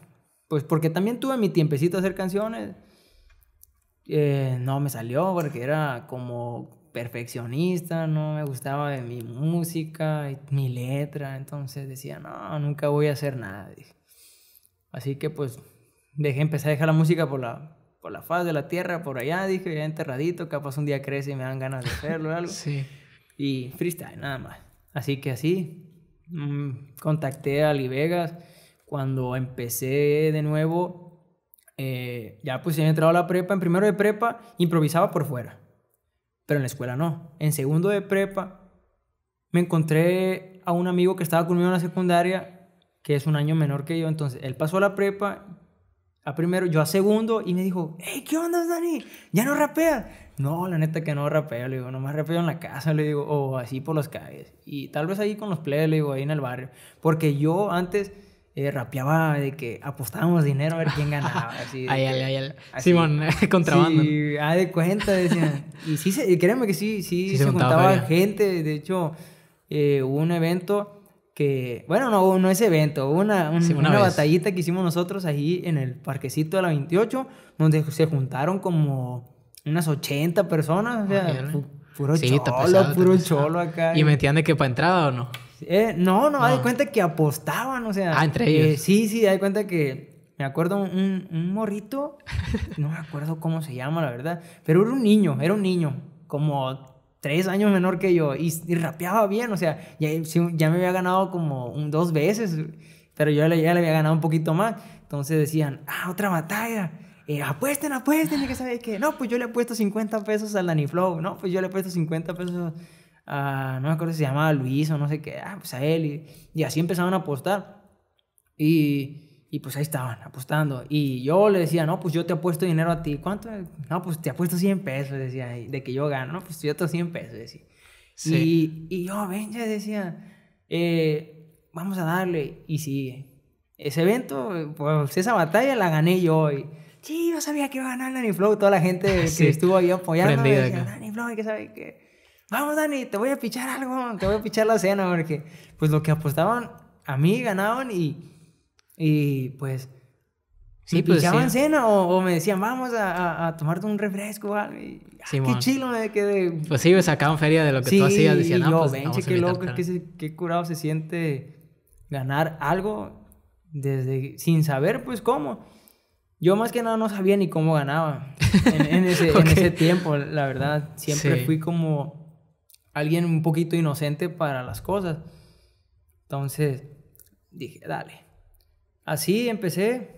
Pues porque también tuve mi tiempecito a hacer canciones. Eh, no me salió porque era como perfeccionista, no me gustaba de mi música, mi letra, entonces decía, no, nunca voy a hacer nada. Así que pues dejé, empecé a dejar la música por la, por la faz de la tierra, por allá, dije, ya enterradito, capaz un día crece y me dan ganas de hacerlo o algo. sí. Y freestyle, nada más. Así que así, mm, contacté a Ali Vegas. Cuando empecé de nuevo, eh, ya pues he entrado a la prepa. En primero de prepa, improvisaba por fuera. Pero en la escuela no. En segundo de prepa, me encontré a un amigo que estaba conmigo en la secundaria, que es un año menor que yo. Entonces, él pasó a la prepa, a primero, yo a segundo, y me dijo, hey, ¿qué onda, Dani? ¿Ya no rapeas? No, la neta que no rapeo, le digo, nomás rapeo en la casa, le digo, o así por las calles. Y tal vez ahí con los plebes, le digo, ahí en el barrio. Porque yo antes eh, rapeaba de que apostábamos dinero a ver quién ganaba. Así, ahí. ahí Simón, eh, contrabando. Sí, ah, de cuenta, y sí, créeme que sí, sí, se, contaba gente. De hecho, eh, hubo un evento que, bueno, no, no ese evento, una, una, batallita que hicimos nosotros ahí en el parquecito de la 28, donde se juntaron como unas 80 personas, o sea, ah, puro cholo, puro cholo acá. ¿Y, metían de que para entrada o no? Eh, no, no, hay cuenta que apostaban, o sea. Ah, entre eh, ellos. sí, sí, hay cuenta que. Me acuerdo un, un morrito, no me acuerdo cómo se llama, la verdad, pero era un niño, era un niño, como tres años menor que yo y, rapeaba bien, o sea, ya, ya, me había ganado como dos veces, pero yo le, ya le había ganado un poquito más. Entonces decían, ah, otra batalla. Eh, apuesten, apuesten, y que sabes que, no, pues yo le he puesto 50 pesos al Danny Flow, no, pues yo le he puesto 50 pesos a, no me acuerdo si se llamaba Luis o no sé qué, ah, pues a él, y, y así empezaron a apostar. Y y pues ahí estaban apostando. Y yo le decía, no, pues yo te apuesto dinero a ti. ¿Cuánto? No, pues te apuesto 100 pesos, decía, de que yo gano. No, pues yo te 100 pesos, decía. Sí. Y, yo, ah, ven, ya decía, eh, vamos a darle. Y sí, ese evento, pues esa batalla la gané yo. Y, sí, yo sabía que iba a ganar Danny Flow. Toda la gente que estuvo ahí apoyando. Decía, Danny Flow, que sabe que... Vamos, Dani, te voy a pichar algo, te voy a pichar la cena, porque pues lo que apostaban a mí ganaban y y pues... Sí, pues, cena o, me decían, vamos a, tomarte un refresco o algo. Ah, qué chilo me quedé. Pues sí, me sacaban feria de lo que tú hacías. Decían, no, pues benche, qué loco, qué, curado se siente ganar algo desde, sin saber pues cómo. Yo más que nada no sabía ni cómo ganaba en, ese, en ese, tiempo, la verdad. Siempre fui como alguien un poquito inocente para las cosas. Entonces dije, dale Así empecé.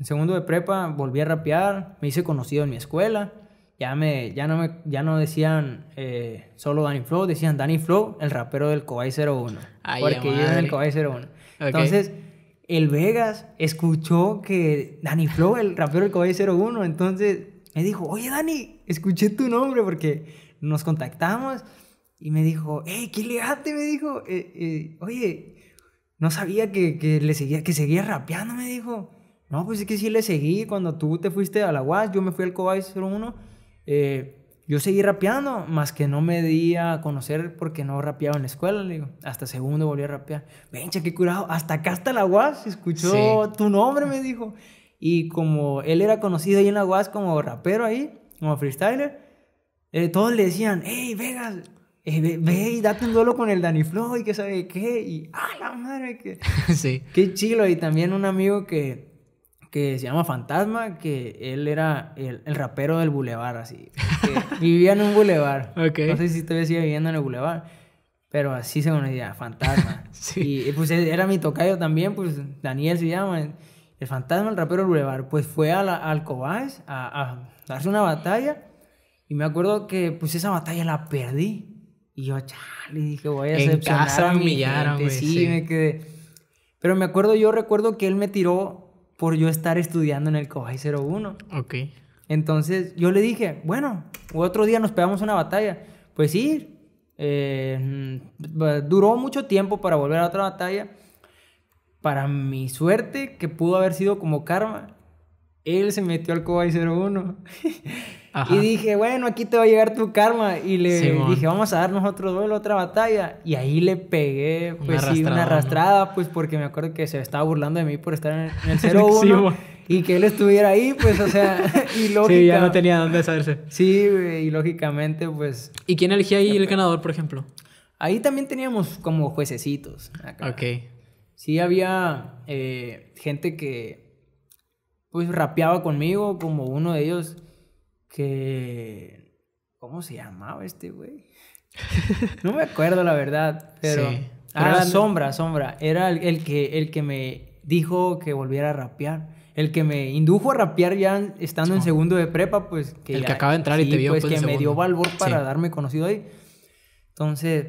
En segundo de prepa volví a rapear, me hice conocido en mi escuela. Ya, me, ya, no, me, ya no decían eh, solo Danny Flow, decían Danny Flow, el rapero del Cobay 01. Ay, porque yo era el Cobay 01. Entonces, el Vegas escuchó que Danny Flow, el rapero del Cobay 01, entonces me dijo, oye Danny, escuché tu nombre porque nos contactamos y me dijo, hey, qué haces? me dijo, eh, eh, oye, no sabía que, le seguía, que seguía rapeando, me dijo. No, pues es que sí le seguí. Cuando tú te fuiste a la UAS, yo me fui al Cobay 01. Eh, yo seguí rapeando, más que no me di a conocer porque no rapeaba en la escuela, le digo. Hasta segundo volví a rapear. Vencha, qué curado. Hasta acá, hasta la UAS, escuchó tu nombre, me dijo. Y como él era conocido ahí en la UAS como rapero ahí, como freestyler, eh, todos le decían, hey, Vegas, eh, ve, y date un duelo con el Danny Floyd y que sabe qué, y ¡ah, la madre! Que, sí. Qué chilo. Y también un amigo que, que se llama Fantasma, que él era el, el rapero del bulevar, así. Que vivía en un bulevar. No sé si todavía sigue viviendo en el bulevar. Pero así se conocía, fantasma. Y eh, pues era mi tocayo también, pues Daniel se llama. El fantasma, el rapero del Boulevard. Pues fue a, la, a a, a, darse una batalla. Y me acuerdo que pues esa batalla la perdí. Y yo, chale, dije, voy a decepcionar a mi Sí, me quedé. Pero me acuerdo, yo recuerdo que él me tiró por yo estar estudiando en el Cobay 01. Ok. Entonces, yo le dije, bueno, otro día nos pegamos una batalla. Pues sí, eh, mm, duró mucho tiempo para volver a otra batalla. Para mi suerte, que pudo haber sido como karma, él se metió al Cobay 01. Y dije, bueno, aquí te va a llegar tu karma. Y le dije, vamos a darnos otro duelo, otra batalla. Y ahí le pegué, pues sí, una arrastrada, pues porque me acuerdo que se estaba burlando de mí por estar en el 0-1. y que él estuviera ahí, pues, o sea, y Sí, ya no tenía dónde saberse. Sí, y lógicamente, pues... ¿Y quién elegía ahí el ganador, por ejemplo? Ahí también teníamos como juececitos. Acá. Ok. Sí, había eh, gente que, pues, rapeaba conmigo, como uno de ellos que... ¿Cómo se llamaba este güey? No me acuerdo la verdad, pero... Ah, era... Sombra, Sombra. Era el, que, el que me dijo que volviera a rapear. El que me indujo a rapear ya estando en segundo de prepa, pues... Que el que acaba de entrar y te vio pues, que me dio valor para darme conocido ahí. Entonces,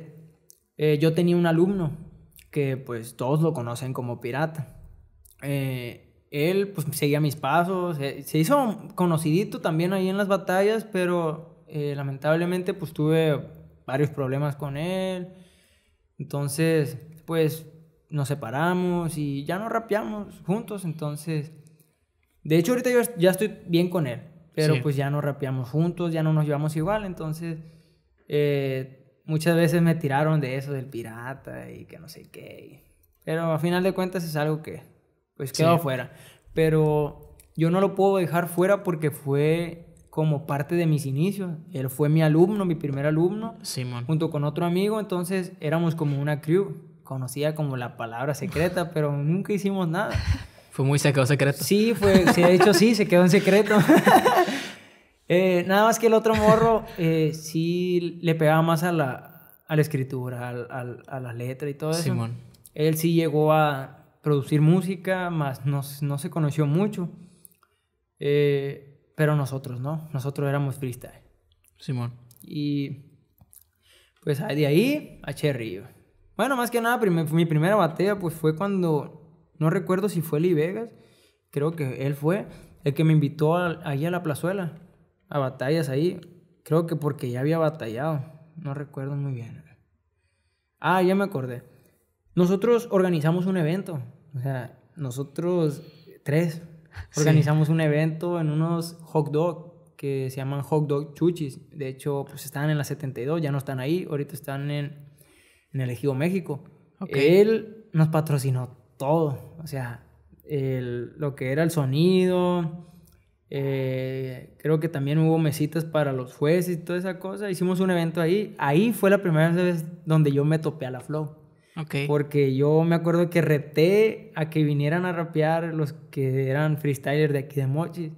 eh, yo tenía un alumno que pues todos lo conocen como pirata. Eh, él pues seguía mis pasos, eh, se, hizo conocidito también ahí en las batallas, pero eh, lamentablemente pues tuve varios problemas con él. Entonces, pues nos separamos y ya no rapeamos juntos, entonces... De hecho, ahorita yo ya estoy bien con él, pero pues ya no rapeamos juntos, ya no nos llevamos igual, entonces... Eh, muchas veces me tiraron de eso, del pirata y que no sé qué. Pero a final de cuentas es algo que pues quedó fuera. Pero yo no lo puedo dejar fuera porque fue como parte de mis inicios. Él fue mi alumno, mi primer alumno, Simón. junto con otro amigo, entonces éramos como una crew, conocida como la palabra secreta, pero nunca hicimos nada. Fue muy, se quedó secreto. Sí, fue, se ha dicho sí, se quedó en secreto. Eh, nada más que el otro morro eh, sí le pegaba más a la, escritura, a, la letra y todo eso. Simón. Él sí llegó a, producir música, más no, no se conoció mucho. Eh, pero nosotros, ¿no? Nosotros éramos freestyle. Simón. Y pues de ahí a Cherry. Bueno, más que nada, mi primera batalla pues fue cuando, no recuerdo si fue Lee Vegas, creo que él fue el que me invitó ahí a la plazuela, a batallas ahí. Creo que porque ya había batallado, no recuerdo muy bien. Ah, ya me acordé. Nosotros organizamos un evento, o sea, nosotros tres organizamos un evento en unos hot dog que se llaman hot dog chuchis. De hecho, pues estaban en la 72, ya no están ahí, ahorita están en, el Ejido México. Él nos patrocinó todo, o sea, lo que era el sonido, eh, creo que también hubo mesitas para los jueces y toda esa cosa. Hicimos un evento ahí. Ahí fue la primera vez donde yo me topé a la Flow. Porque yo me acuerdo que reté a que vinieran a rapear los que eran freestylers de aquí de Mochi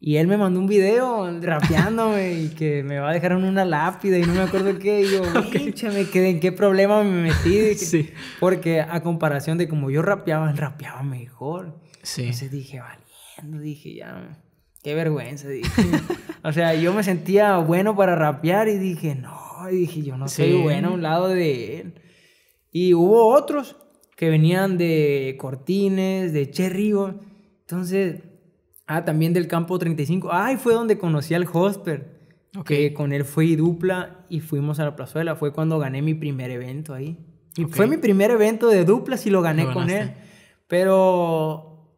Y él me mandó un video rapeándome y que me va a dejar en una lápida y no me acuerdo qué. Y yo, pinche me quedé en qué problema me metí. Porque a comparación de como yo rapeaba, él rapeaba mejor. Sí. Entonces dije, valiendo, dije, ya, qué vergüenza. Dije. o sea, yo me sentía bueno para rapear y dije, no, y dije, yo no soy bueno a un lado de él. Y hubo otros que venían de Cortines, de Cherrigo. Entonces, ah, también del campo 35. Ay, fue donde conocí al Hosper. Que con él fui dupla y fuimos a la plazuela. Fue cuando gané mi primer evento ahí. fue mi primer evento de dupla y lo gané con él. Pero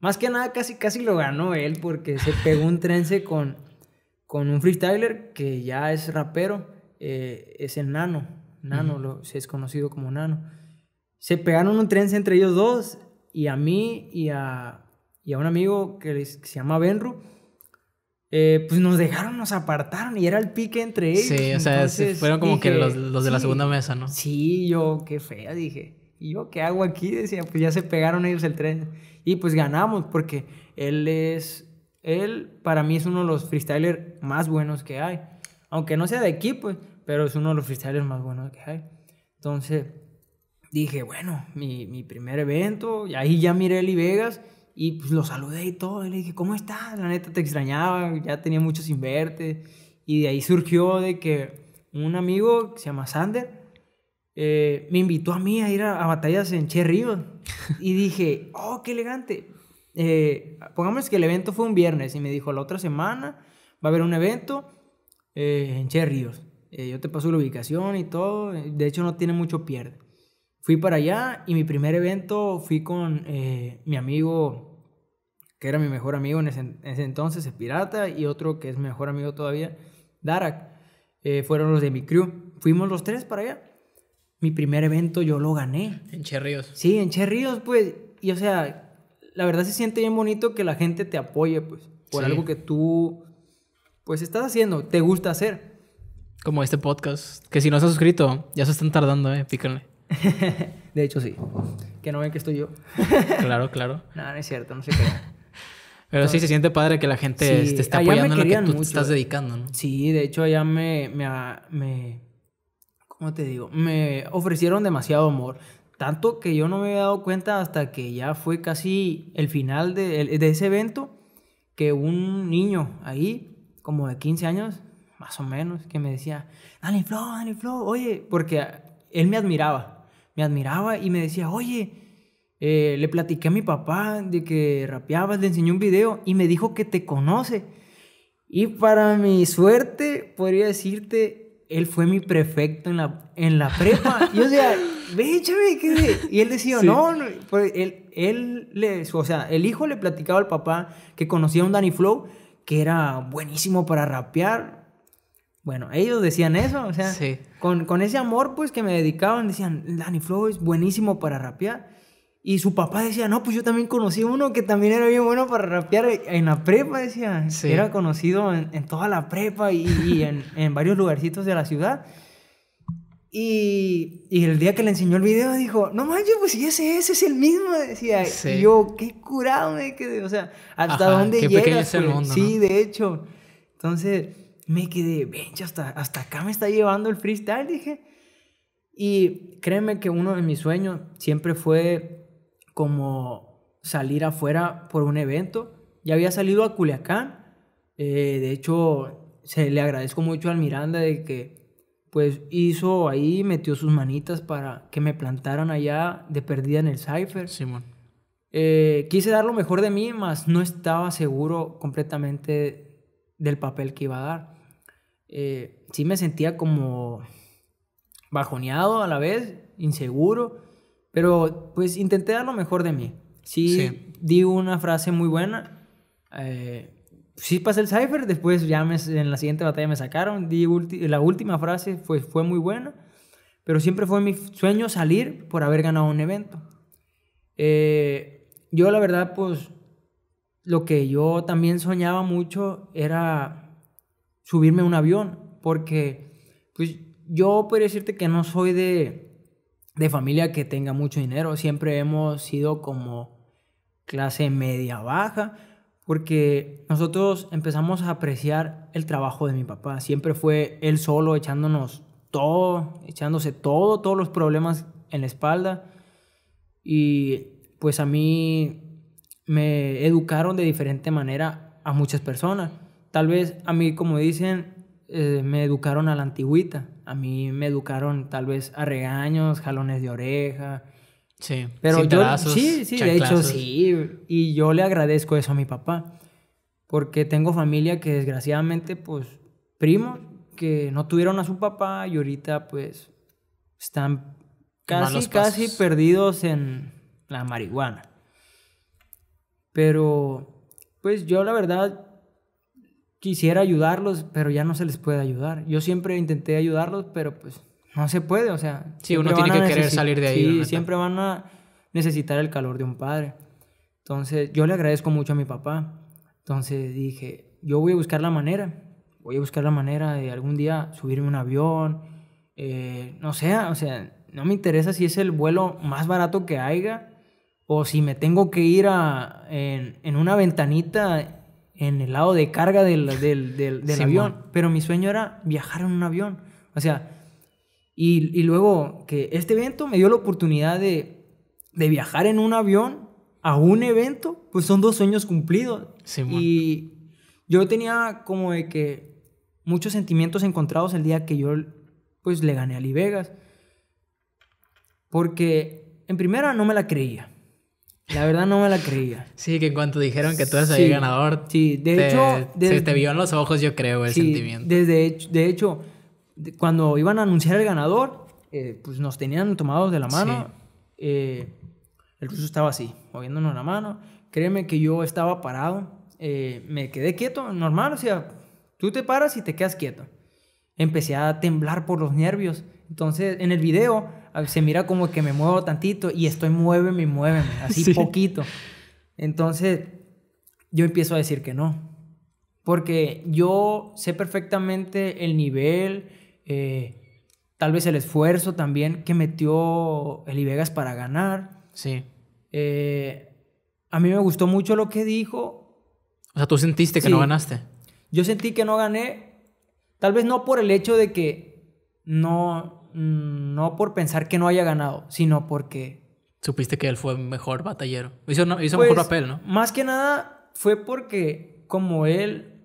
más que nada casi, casi lo ganó él porque se pegó un trense con, con un freestyler que ya es rapero, eh, es enano. Nano, se es conocido como Nano. Se pegaron un tren entre ellos dos y a mí y a, y a un amigo que, se llama Benru. Eh, pues nos dejaron, nos apartaron y era el pique entre ellos. Sí, o sea, fueron como que los, de la segunda mesa, ¿no? Sí, yo, qué fea, dije. ¿Y yo qué hago aquí? Decía, pues ya se pegaron ellos el tren. Y pues ganamos porque él es, él para mí es uno de los freestylers más buenos que hay. Aunque no sea de equipo, pero es uno de los freestyles más buenos que hay. Entonces dije, bueno, mi, primer evento, y ahí ya miré Eli Vegas y pues lo saludé y todo, y le dije, ¿cómo estás? La neta te extrañaba, ya tenía muchos sin verte. Y de ahí surgió de que un amigo que se llama Sander, eh, me invitó a mí a ir a, batallas en Che Y dije, oh, qué elegante. Eh, pongamos que el evento fue un viernes y me dijo, la otra semana va a haber un evento eh, en Che Ríos. Eh, yo te paso la ubicación y todo, de hecho no tiene mucho pierde. Fui para allá y mi primer evento fui con eh, mi amigo, que era mi mejor amigo en ese, entonces, el pirata, y otro que es mejor amigo todavía, Darak. Eh, fueron los de mi crew. Fuimos los tres para allá. Mi primer evento yo lo gané. En Cherríos. Sí, en Cherríos, pues. Y o sea, la verdad se siente bien bonito que la gente te apoye, pues, por algo que tú, pues, estás haciendo, te gusta hacer. Como este podcast. Que si no se ha suscrito, ya se están tardando, eh. de hecho, sí. Que no ven que estoy yo. claro, claro. No, es cierto, no sé qué... Pero sí se siente padre que la gente te este, está apoyando en lo que tú te estás eh. dedicando, ¿no? Sí, de hecho allá me, me, me, ¿Cómo te digo? Me ofrecieron demasiado amor. Tanto que yo no me había dado cuenta hasta que ya fue casi el final de, de ese evento que un niño ahí, como de 15 años, más o menos, que me decía, Dani Flow, Dani Flow, oye, porque él me admiraba, me admiraba y me decía, oye, eh, le platiqué a mi papá de que rapeabas, le enseñé un video y me dijo que te conoce. Y para mi suerte, podría decirte, él fue mi prefecto en la, en la prepa. y o sea, ve, Y él decía, no, pues, él, le, o sea, el hijo le platicaba al papá que conocía a un Danny Flow, que era buenísimo para rapear, bueno, ellos decían eso, o sea, con, ese amor pues que me dedicaban, decían, Danny Flo es buenísimo para rapear. Y su papá decía, no, pues yo también conocí uno que también era bien bueno para rapear en la prepa, decía. Era conocido en, toda la prepa y, en, varios lugarcitos de la ciudad. Y, y, el día que le enseñó el video dijo, no manches, pues ese, ese es el mismo, decía. yo, qué curado me quedé, o sea, hasta dónde llega? Pues? Sí, de hecho. Entonces me quedé, bench, hasta, hasta acá me está llevando el freestyle, dije. Y créeme que uno de mis sueños siempre fue como salir afuera por un evento. Ya había salido a Culiacán. Eh, de hecho, se le agradezco mucho al Miranda de que pues hizo ahí, metió sus manitas para que me plantaran allá de perdida en el Cypher. Simón. Eh, quise dar lo mejor de mí, mas no estaba seguro completamente del papel que iba a dar. Eh, sí me sentía como bajoneado a la vez, inseguro, pero pues intenté dar lo mejor de mí. Sí, di una frase muy buena. Eh, sí pasé el cipher, después ya en la siguiente batalla me sacaron, di la última frase fue, fue muy buena, pero siempre fue mi sueño salir por haber ganado un evento. Eh, yo la verdad, pues lo que yo también soñaba mucho era subirme un avión, porque pues yo puedo decirte que no soy de, de familia que tenga mucho dinero, siempre hemos sido como clase media baja, porque nosotros empezamos a apreciar el trabajo de mi papá, siempre fue él solo echándonos todo, echándose todo, todos los problemas en la espalda. Y pues a mí me educaron de diferente manera a muchas personas tal vez a mí, como dicen, eh, me educaron a la antigüita. A mí me educaron tal vez a regaños, jalones de oreja. Sí. Pero yo, sí, sí, de hecho sí. Y yo le agradezco eso a mi papá. Porque tengo familia que desgraciadamente, pues, primos que no tuvieron a su papá y ahorita, pues, están casi, casi perdidos en la marihuana. Pero, pues, yo la verdad, quisiera ayudarlos, pero ya no se les puede ayudar. Yo siempre intenté ayudarlos, pero pues no se puede, o sea. Sí, uno tiene que querer salir de ahí. Sí, siempre van a necesitar el calor de un padre. Entonces, yo le agradezco mucho a mi papá. Entonces dije, yo voy a buscar la manera, voy a buscar la manera de algún día subirme un avión, eh, no sé, o sea, no me interesa si es el vuelo más barato que haya o si me tengo que ir a, en, en una ventanita en el lado de carga del, del, del, avión. Pero mi sueño era viajar en un avión. O sea, y, y luego que este evento me dio la oportunidad de, de, viajar en un avión a un evento, pues son dos sueños cumplidos. y yo tenía como de que muchos sentimientos encontrados el día que yo pues le gané a Lee Vegas. Porque en primera no me la creía. La verdad no me la creía. Sí, que en cuanto dijeron que tú eras el ganador, sí, de te, hecho, se te vio en los ojos, yo creo, el sentimiento. Desde, de hecho, cuando iban a anunciar el ganador, eh, pues nos tenían tomados de la mano. Eh, el ruso estaba así, moviéndonos la mano. Créeme que yo estaba parado, eh, me quedé quieto, normal, o sea, tú te paras y te quedas quieto. Empecé a temblar por los nervios. Entonces, en el video se mira como que me muevo tantito y estoy muéveme y muéveme, así poquito. Entonces, yo empiezo a decir que no. Porque yo sé perfectamente el nivel, eh, tal vez el esfuerzo también que metió el Vegas para ganar. Sí. Eh, a mí me gustó mucho lo que dijo. O sea, tú sentiste que no ganaste. Yo sentí que no gané, tal vez no por el hecho de que no, Mm, no por pensar que no haya ganado, sino porque... Supiste que él fue mejor batallero. Hizo, no, hizo pues, papel, ¿no? Más que nada fue porque como él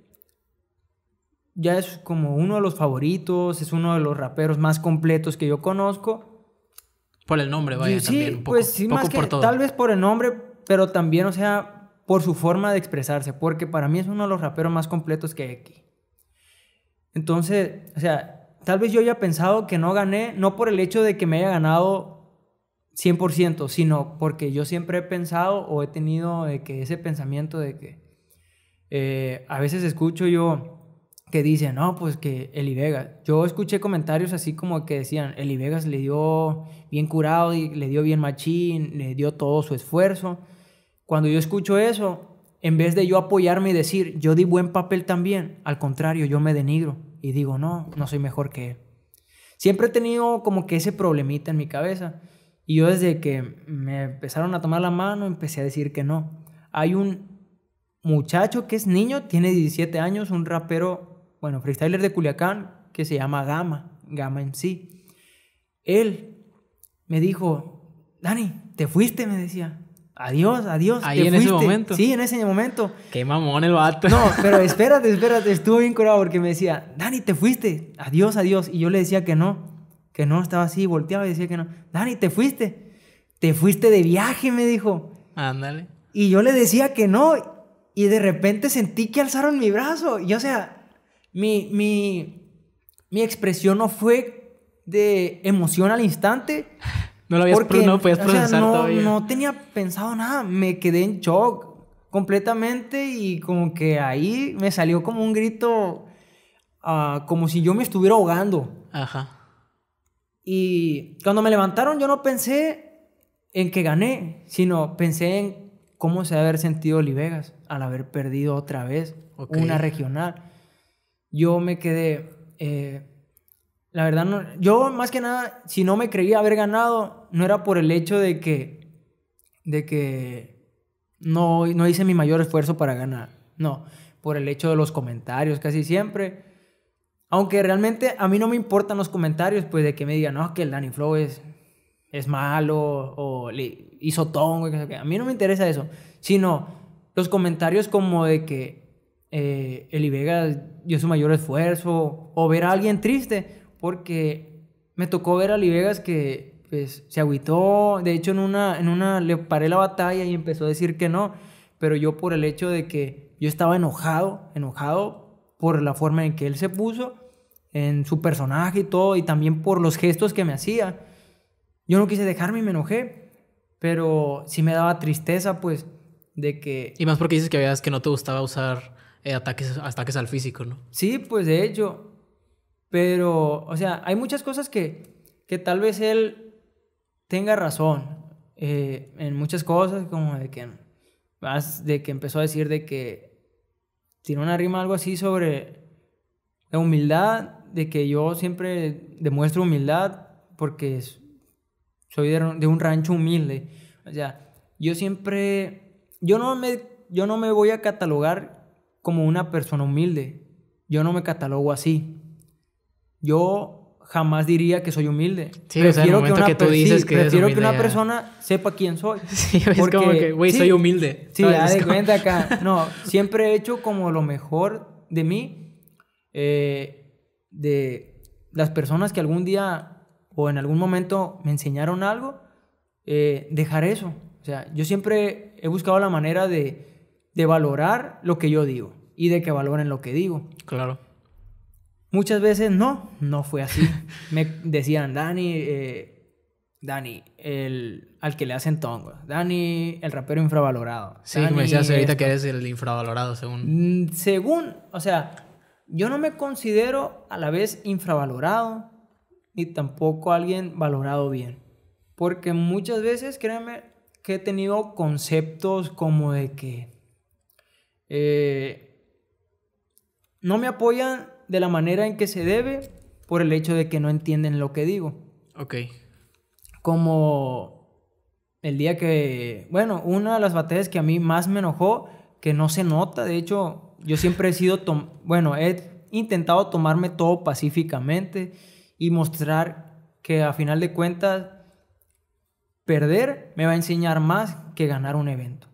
ya es como uno de los favoritos, es uno de los raperos más completos que yo conozco. Por el nombre, vaya, sí, también. Un pues poco, pues sí, más tal vez por el nombre, pero también, o sea, por su forma de expresarse, porque para mí es uno de los raperos más completos que hay aquí. Entonces, o sea, tal vez yo haya pensado que no gané, no por el hecho de que me haya ganado 100%, sino porque yo siempre he pensado o he tenido que ese pensamiento de que eh, a veces escucho yo que dicen, no, pues que Eli Vegas. Yo escuché comentarios así como que decían, Eli Vegas le dio bien curado, y le dio bien machín, le dio todo su esfuerzo. Cuando yo escucho eso, en vez de yo apoyarme y decir, yo di buen papel también, al contrario, yo me denigro y digo, no, no soy mejor que él. Siempre he tenido como que ese problemita en mi cabeza. Y yo desde que me empezaron a tomar la mano, empecé a decir que no. Hay un muchacho que es niño, tiene 17 años, un rapero, bueno, freestyler de Culiacán, que se llama Gama, Gama en sí. Él me dijo, Dani, te fuiste, me decía. Adiós, adiós. Ahí en ese momento. Sí, en ese momento. Qué mamón el vato. No, pero espérate, espérate. Estuvo bien curado porque me decía, Dani, te fuiste. Adiós, adiós. Y yo le decía que no. Que no, estaba así, volteaba y decía que no. Dani, te fuiste. Te fuiste de viaje, me dijo. Ándale. Y yo le decía que no. Y de repente sentí que alzaron mi brazo. Y o sea, mi, mi, mi expresión no fue de emoción al instante, no lo habías no podías procesar todavía. No tenía pensado nada, me quedé en shock completamente y como que ahí me salió como un grito, ah, como si yo me estuviera ahogando. Ajá. Y cuando me levantaron yo no pensé en que gané, sino pensé en cómo se debe haber sentido Olivegas al haber perdido otra vez una regional. Yo me quedé, eh, la verdad, no, yo más que nada, si no me creía haber ganado, no era por el hecho de que, de que no, no hice mi mayor esfuerzo para ganar. No, por el hecho de los comentarios casi siempre. Aunque realmente a mí no me importan los comentarios, pues de que me digan, no, que el Danny Flow es, malo o le hizo tongo. A mí no me interesa eso, sino los comentarios como de que eh, el Vega dio su mayor esfuerzo o ver a alguien triste porque me tocó ver a Vegas que pues, se agüitó, de hecho en una, en una le paré la batalla y empezó a decir que no, pero yo por el hecho de que yo estaba enojado, enojado por la forma en que él se puso, en su personaje y todo, y también por los gestos que me hacía. Yo no quise dejarme y me enojé, pero sí me daba tristeza, pues, de que... Y más porque dices que veas que no te gustaba usar eh, ataques, ataques al físico, ¿no? Sí, pues de hecho, pero, o sea, hay muchas cosas que, que tal vez él tenga razón eh, en muchas cosas, como de que, de que empezó a decir de que tiene una rima algo así sobre la humildad, de que yo siempre demuestro humildad porque soy de, un rancho humilde. O sea, yo siempre, yo me, yo no me voy a catalogar como una persona humilde. Yo no me catalogo así yo jamás diría que soy humilde. Sí, o sea, que, una, que tú dices que humilde, que una persona sepa quién soy. Sí, es como que, güey, soy humilde. Sí, ya de cuenta acá. No, siempre he hecho como lo mejor de mí, eh, de las personas que algún día o en algún momento me enseñaron algo, eh, dejar eso. O sea, yo siempre he buscado la manera de, de valorar lo que yo digo y de que valoren lo que digo. Claro. Muchas veces no, no fue así. Me decían, Dani, eh, Dani, el, al que le hacen tongo. Dani, el rapero infravalorado. Sí, me decías ahorita que eres el infravalorado, según. Mm, según, o sea, yo no me considero a la vez infravalorado ni tampoco alguien valorado bien. Porque muchas veces, créanme, que he tenido conceptos como de que eh, no me apoyan de la manera en que se debe por el hecho de que no entienden lo que digo. Ok. Como el día que, bueno, una de las batallas que a mí más me enojó, que no se nota, de hecho, yo siempre he sido, bueno, he intentado tomarme todo pacíficamente y mostrar que a final de cuentas, perder me va a enseñar más que ganar un evento.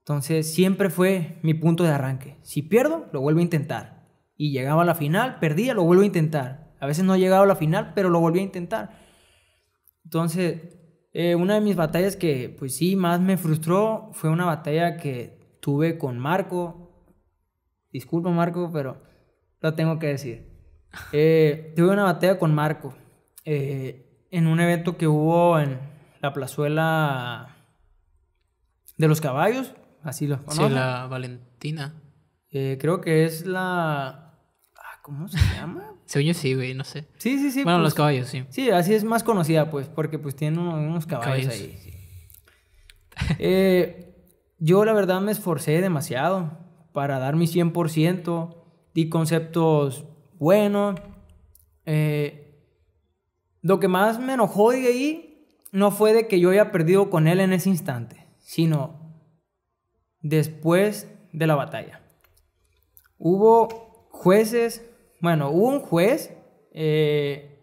Entonces, siempre fue mi punto de arranque. Si pierdo, lo vuelvo a intentar y llegaba a la final, perdía, lo vuelvo a intentar. A veces no llegaba a la final, pero lo volví a intentar. Entonces, eh, una de mis batallas que, pues sí, más me frustró fue una batalla que tuve con Marco. Disculpa, Marco, pero lo tengo que decir. Eh, tuve una batalla con Marco eh, en un evento que hubo en la plazuela de los caballos, así lo conocen. Sí, la Valentina. creo que es la ¿Cómo se llama? Según sí, güey, no sé. Sí, sí, sí. Bueno, pues, los caballos, sí. Sí, así es más conocida, pues, porque pues tiene unos, caballos, ahí. Eh, yo la verdad me esforcé demasiado para dar mi 100%, di conceptos buenos. Eh, lo que más me enojó de ahí no fue de que yo haya perdido con él en ese instante, sino después de la batalla. Hubo jueces bueno, hubo un juez, eh,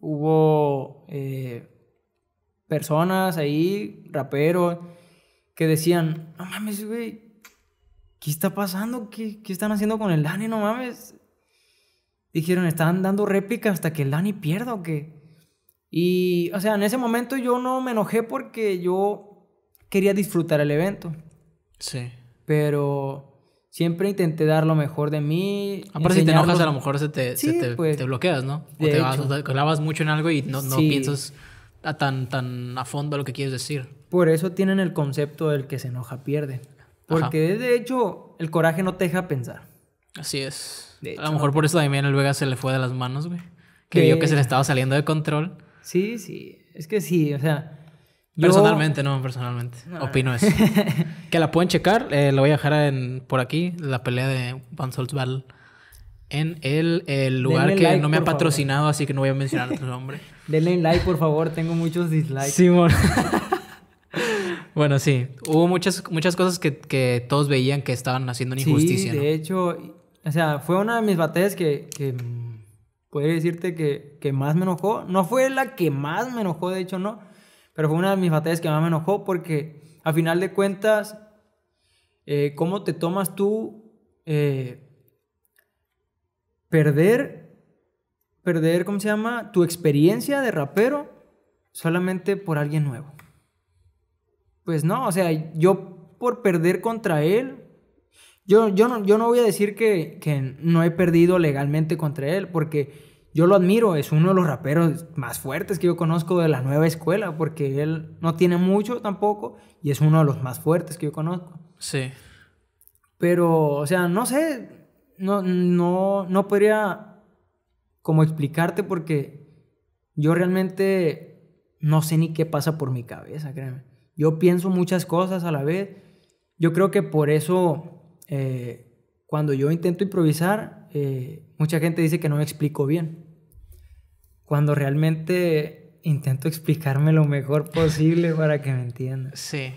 hubo eh, personas ahí, raperos, que decían, no mames, güey, ¿qué está pasando? ¿Qué, ¿Qué, están haciendo con el Dani? No mames. Dijeron, están dando réplica hasta que el Dani pierda o qué. Y, o sea, en ese momento yo no me enojé porque yo quería disfrutar el evento. Sí. Pero siempre intenté dar lo mejor de mí. Aparte, si te enojas, a lo mejor se te, pues, bloqueas, ¿no? O te, vas, mucho en algo y no, piensas tan, tan a fondo lo que quieres decir. Por eso tienen el concepto del que se enoja pierde. Porque de hecho, el coraje no te deja pensar. Así es. a lo mejor por eso también el Vega se le fue de las manos, güey. Que vio que se le estaba saliendo de control. Sí, sí. Es que sí, o sea, Personalmente, no, personalmente. Ah. Opino eso. que la pueden checar. Eh, la voy a dejar en, por aquí, la pelea de Van Battle en el, lugar que no me ha patrocinado, así que no voy a mencionar otro nombre. Denle like, por favor. Tengo muchos dislikes. bueno, sí. Hubo muchas, muchas cosas que, todos veían que estaban haciendo una injusticia. Sí, de hecho, o sea, fue una de mis batallas que... que mm, decirte que, que más me enojó. No fue la que más me enojó, de hecho, no. Pero fue una de mis batallas que más me enojó porque a final de cuentas, eh, ¿cómo te tomas tú eh, perder, perder, ¿cómo se llama? Tu experiencia de rapero solamente por alguien nuevo. Pues no, o sea, yo por perder contra él, yo, yo, no, yo no voy a decir que, que no he perdido legalmente contra él, porque yo lo admiro, es uno de los raperos más fuertes que yo conozco de la nueva escuela, porque él no tiene mucho tampoco y es uno de los más fuertes que yo conozco. Sí. Pero, o sea, no sé, no, no, no podría como explicarte porque yo realmente no sé ni qué pasa por mi cabeza, créeme. Yo pienso muchas cosas a la vez. Yo creo que por eso, eh, cuando yo intento improvisar, eh, mucha gente dice que no me explico bien cuando realmente intento explicarme lo mejor posible para que me entiendan. Sí,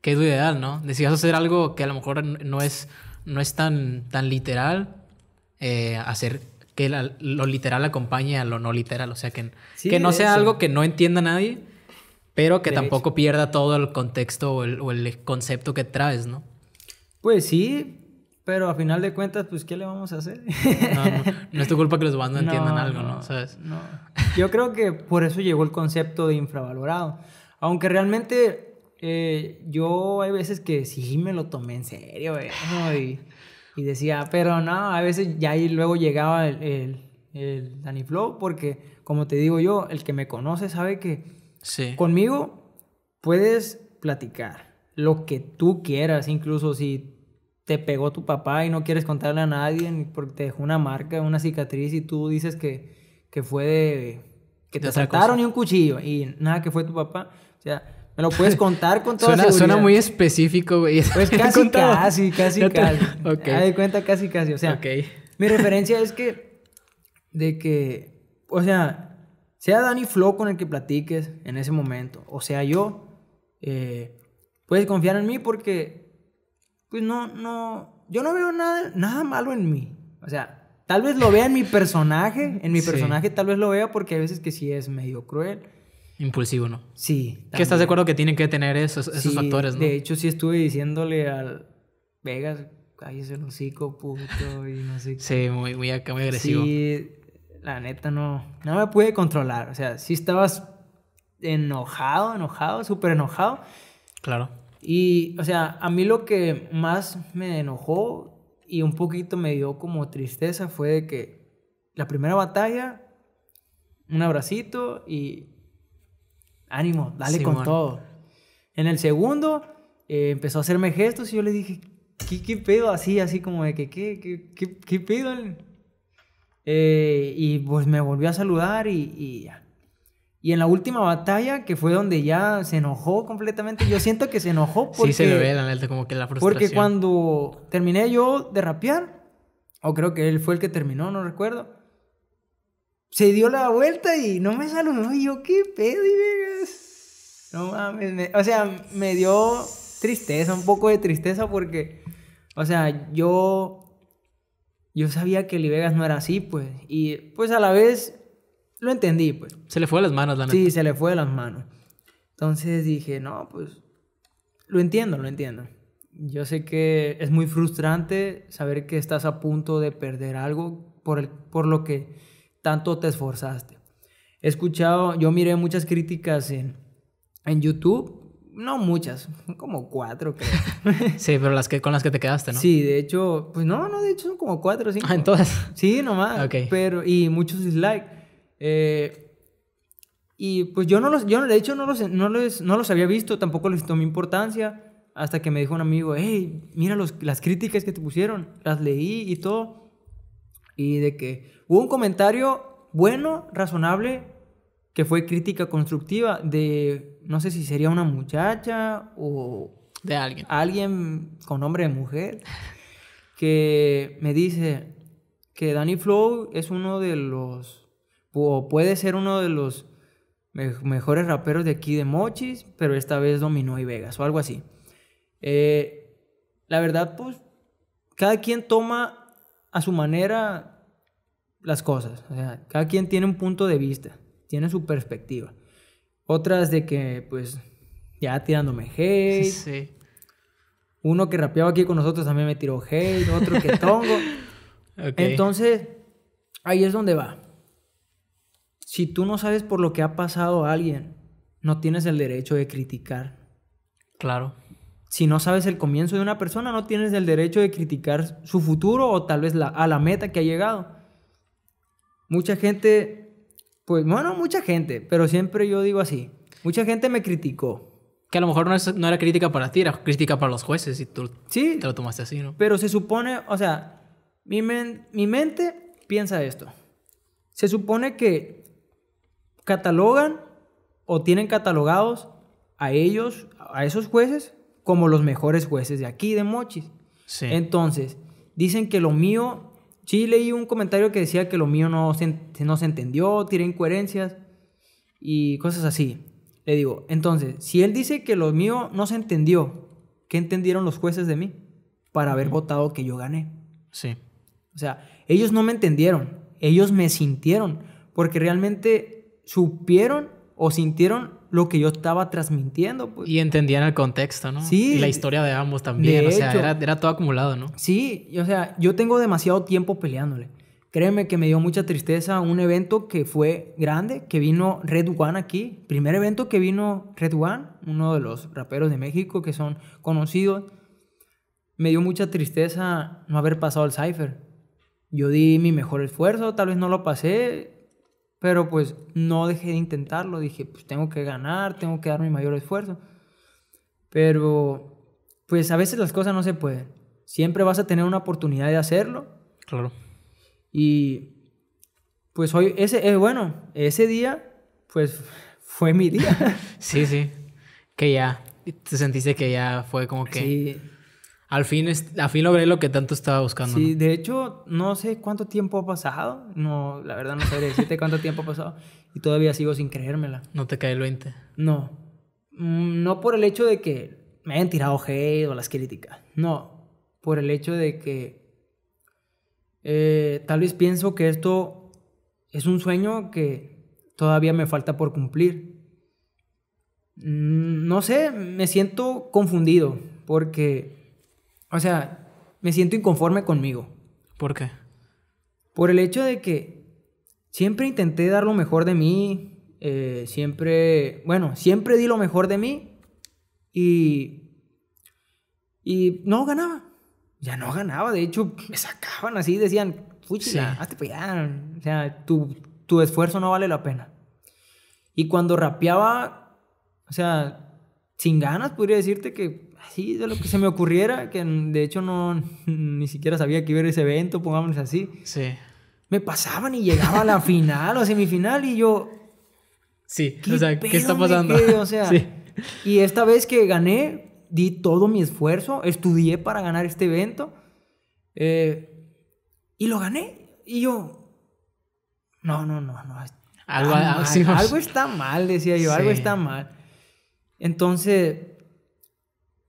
que es lo ideal, ¿no? decías hacer algo que a lo mejor no es, no es tan, tan literal, eh, hacer que lo literal acompañe a lo no literal, o sea, que, que no sea algo que no entienda nadie, pero que tampoco pierda todo el contexto o el, o el concepto que traes, ¿no? Pues sí, pero a final de cuentas, pues, ¿qué le vamos a hacer? No, es tu culpa que los bandos entiendan algo, ¿no? Yo creo que por eso llegó el concepto de infravalorado. Aunque realmente eh, yo hay veces que sí me lo tomé en serio, y, decía, pero no, a veces ya ahí luego llegaba el, el, el Danny Flow, porque como te digo yo, el que me conoce sabe que sí. conmigo puedes platicar lo que tú quieras, incluso si te pegó tu papá y no quieres contarle a nadie porque te dejó una marca, una cicatriz y tú dices que, que fue de... que te trataron y un cuchillo y nada, que fue tu papá. O sea, me lo puedes contar con toda eso. Suena muy específico, güey. Pues casi, casi, casi, casi. Ok. cuenta casi, casi. O sea, mi referencia es que... De que... O sea, sea Dani Flo con el que platiques en ese momento, o sea yo, eh, puedes confiar en mí porque pues no, no, yo no veo nada, nada malo en mí. O sea, tal vez lo vea en mi personaje, en mi personaje tal vez lo vea porque hay veces que sí es medio cruel. Impulsivo, ¿no? Sí. Que estás de acuerdo que tienen que tener esos, esos factores, ¿no? De hecho, sí estuve diciéndole al Vegas, cállese el hocico, puto, y no sé qué. Sí, muy, muy, agresivo. Sí, la neta no, no me pude controlar. O sea, sí estabas enojado, enojado, súper enojado. Claro. Y, o sea, a mí lo que más me enojó y un poquito me dio como tristeza fue de que la primera batalla, un abracito y ánimo, dale con todo. En el segundo eh, empezó a hacerme gestos y yo le dije, ¿qué, qué pedo? Así, así como de que, ¿qué, qué, qué, pedo? Eh, y pues me volvió a saludar y, y y en la última batalla, que fue donde ya se enojó completamente, yo siento que se enojó porque... Sí, se le ve la neta como que la frustración. Porque cuando terminé yo de rapear, o creo que él fue el que terminó, no recuerdo, se dio la vuelta y no me saludó. Y yo, ¿qué pedo? Y no mames, o sea, me dio tristeza, un poco de tristeza porque, o sea, yo... Yo sabía que el no era así, pues. Y pues a la vez lo entendí, pues. Se le fue de las manos, la Sí, se le fue de las manos. Entonces dije, no, pues, lo entiendo, lo entiendo. Yo sé que es muy frustrante saber que estás a punto de perder algo por, el, por lo que tanto te esforzaste. He escuchado, yo miré muchas críticas en, en YouTube no muchas, como cuatro, creo. sí, pero las que, con las que te quedaste, ¿no? Sí, de hecho, pues no, no, de hecho son como cuatro, sí Ah, todas Sí, nomás. Ok. Pero, y muchos dislikes. Eh, y pues yo no los, yo de hecho no los, no los había visto, tampoco les tomé importancia, hasta que me dijo un amigo, hey, mira las críticas que te pusieron, las leí y todo. Y de que hubo un comentario bueno, razonable, que fue crítica constructiva de, no sé si sería una muchacha o... De alguien. Alguien con nombre de mujer, que me dice que Danny Flow es uno de los o puede ser uno de los mejores raperos de aquí de Mochis, pero esta vez dominó y Vegas o algo así. Eh, la verdad, pues, cada quien toma a su manera las cosas. O sea, cada quien tiene un punto de vista, tiene su perspectiva. Otras de que, pues, ya tirándome hate. Sí. Uno que rapeaba aquí con nosotros también me tiró hate, otro que tongo. Entonces, ahí es donde va. Si tú no sabes por lo que ha pasado alguien, no tienes el derecho de criticar. Claro. Si no sabes el comienzo de una persona, no tienes el derecho de criticar su futuro o tal vez la, a la meta que ha llegado. Mucha gente, pues bueno, mucha gente, pero siempre yo digo así, mucha gente me criticó. Que a lo mejor no, es, no era crítica para ti, era crítica para los jueces y tú sí, te lo tomaste así, ¿no? Pero se supone, o sea, mi, mi mente piensa esto. Se supone que catalogan o tienen catalogados a ellos, a esos jueces, como los mejores jueces de aquí, de Mochis. Sí. Entonces, dicen que lo mío, sí leí un comentario que decía que lo mío no se, entendió, tiene incoherencias y cosas así. Le digo, entonces, si él dice que lo mío no se entendió, ¿qué entendieron los jueces de mí? Para haber votado que yo gané. Sí. O sea, ellos no me entendieron, ellos me sintieron, porque realmente supieron o sintieron lo que yo estaba transmitiendo. Pues. Y entendían el contexto, ¿no? Sí. Y la historia de ambos también. De o sea, era, todo acumulado, ¿no? Sí, o sea, yo tengo demasiado tiempo peleándole. Créeme que me dio mucha tristeza un evento que fue grande, que vino Red One aquí. Primer evento que vino Red One, uno de los raperos de México que son conocidos. Me dio mucha tristeza no haber pasado el Cypher. Yo di mi mejor esfuerzo, tal vez no lo pasé, pero pues no dejé de intentarlo, dije, pues tengo que ganar, tengo que dar mi mayor esfuerzo. Pero pues a veces las cosas no se pueden. Siempre vas a tener una oportunidad de hacerlo. Claro. Y pues hoy, ese, es eh, bueno, ese día, pues fue mi día. sí, sí. Que ya, te sentiste que ya fue como que... Al fin, al fin logré lo que tanto estaba buscando. Sí, de hecho, no sé cuánto tiempo ha pasado. No, la verdad no sé decirte cuánto tiempo ha pasado. Y todavía sigo sin creérmela. ¿No te cae el 20? No. Mm, no por el hecho de que me hayan tirado hate o las críticas. No. Por el hecho de que eh, tal vez pienso que esto es un sueño que todavía me falta por cumplir. Mm, no sé, me siento confundido porque o sea, me siento inconforme conmigo. ¿Por qué? Por el hecho de que siempre intenté dar lo mejor de mí, eh, siempre, bueno, siempre di lo mejor de mí y, y no ganaba. Ya no ganaba, de hecho, me sacaban así, decían, pucha, hazte pues O sea, tu, tu esfuerzo no vale la pena. Y cuando rapeaba, o sea, sin ganas, podría decirte que Sí, de lo que se me ocurriera, que de hecho no ni siquiera sabía que iba a ese evento, pongámonos así. Sí. Me pasaban y llegaba a la final o semifinal y yo Sí, o sea, ¿qué está pasando? o sea, y esta vez que gané, di todo mi esfuerzo, estudié para ganar este evento eh, y lo gané y yo no, no, no, no. Algo, algo está mal, decía yo, algo está mal. Entonces,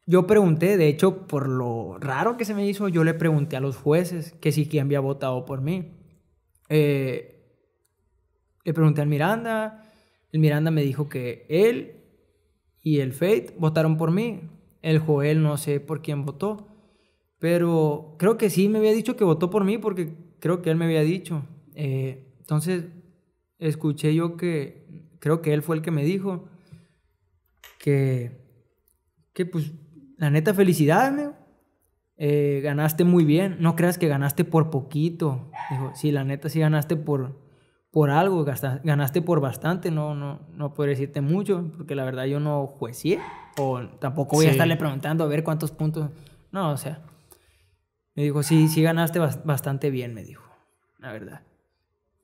yo pregunté, de hecho, por lo raro que se me hizo, yo le pregunté a los jueces que si quién había votado por mí. Eh, le pregunté al Miranda, el Miranda me dijo que él y el Faith votaron por mí. El Joel no sé por quién votó, pero creo que sí me había dicho que votó por mí porque creo que él me había dicho. Eh, entonces, escuché yo que, creo que él fue el que me dijo que, que pues la neta, felicidades, me Eh, ganaste muy bien. No creas que ganaste por poquito. Dijo, sí, la neta, sí ganaste por, por algo, ganaste por bastante. No, no, no puedo decirte mucho, porque la verdad yo no juecié. O tampoco voy a estarle preguntando a ver cuántos puntos. No, o sea. Me dijo, sí, sí ganaste bastante bien, me dijo. La verdad.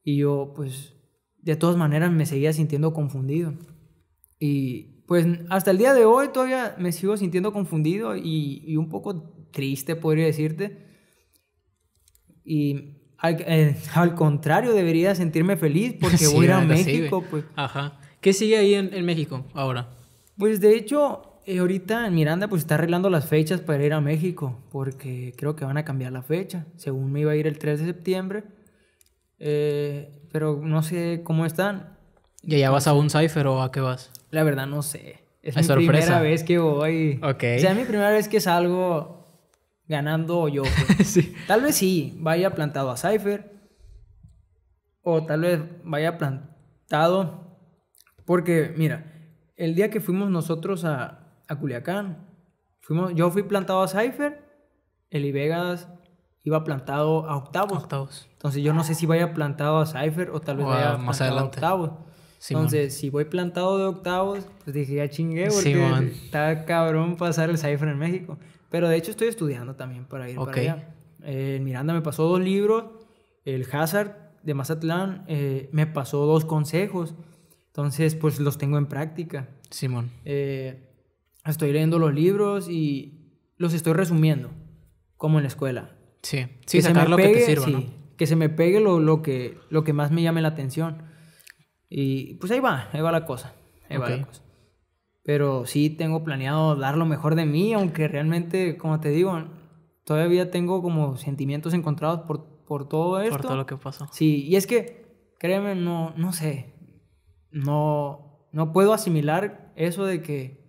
Y yo, pues, de todas maneras me seguía sintiendo confundido. Y, pues hasta el día de hoy todavía me sigo sintiendo confundido y, un poco triste, podría decirte. Y al, eh, contrario, debería sentirme feliz porque voy a ir a México. pues. Ajá. ¿Qué sigue ahí en, México ahora? Pues de hecho, eh, ahorita en Miranda pues está arreglando las fechas para ir a México porque creo que van a cambiar la fecha. Según me iba a ir el 3 de septiembre, eh, pero no sé cómo están. ¿Y allá vas a un cipher o a qué vas? La verdad no sé. Es mi primera vez que voy. O sea, mi primera vez que salgo ganando yo. Pues. Tal vez sí, vaya plantado a Cypher. O tal vez vaya plantado. Porque, mira, el día que fuimos nosotros a, Culiacán, fuimos, yo fui plantado a Cypher, Eli Vegas iba plantado a octavos. Entonces yo no sé si vaya plantado a Cypher o tal vez vaya plantado a octavos. Entonces, si voy plantado de octavos, pues dije, ya chingué, porque está cabrón pasar el cipher en México. Pero de hecho estoy estudiando también para ir para allá. Eh, Miranda me pasó dos libros, el Hazard de Mazatlán eh, me pasó dos consejos. Entonces, pues los tengo en práctica. Simón. Eh, estoy leyendo los libros y los estoy resumiendo, como en la escuela. Sí, sí, que sacar se me pegue, lo que sirva, Que se me pegue lo, lo, que, lo que más me llame la atención. Y pues ahí va, ahí va la cosa. Pero sí tengo planeado dar lo mejor de mí, aunque realmente, como te digo, todavía tengo como sentimientos encontrados por, todo esto. Por todo lo que pasó. Sí, y es que, créeme, no, no sé. No, no puedo asimilar eso de que,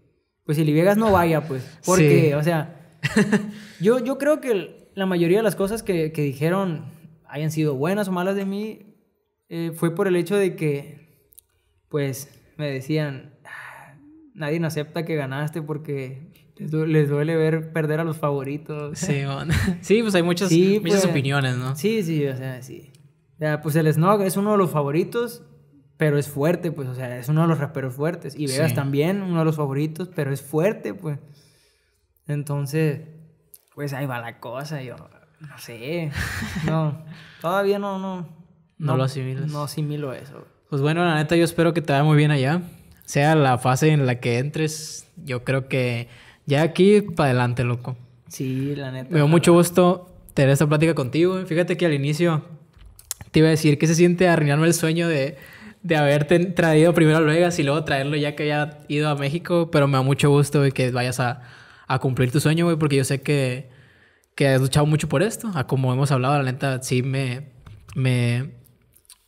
pues si Viegas no vaya, pues. Porque, o sea, yo, yo creo que la mayoría de las cosas que, dijeron hayan sido buenas o malas de mí, eh, fue por el hecho de que pues me decían, ah, nadie no acepta que ganaste porque les, duele ver perder a los favoritos. Sí, sí pues hay muchas, pues. opiniones, ¿no? Sí, sí, o sea, sí. pues el Snog es uno de los favoritos, pero es fuerte, pues, o sea, es uno de los raperos fuertes. Y Vegas también, uno de los favoritos, pero es fuerte, pues. Entonces, pues ahí va la cosa, yo no sé. No, todavía no, no. No, lo asimilo. No asimilo eso. Pues bueno, la neta, yo espero que te vaya muy bien allá. Sea la fase en la que entres, yo creo que ya aquí para adelante, loco. Sí, la neta. Me da mucho gusto tener esta plática contigo. Fíjate que al inicio te iba a decir que se siente arruinarme el sueño de, haberte traído primero a Vegas y luego traerlo ya que haya ido a México, pero me da mucho gusto que vayas a, cumplir tu sueño, güey, porque yo sé que, has luchado mucho por esto. A como hemos hablado, la neta, sí me, me,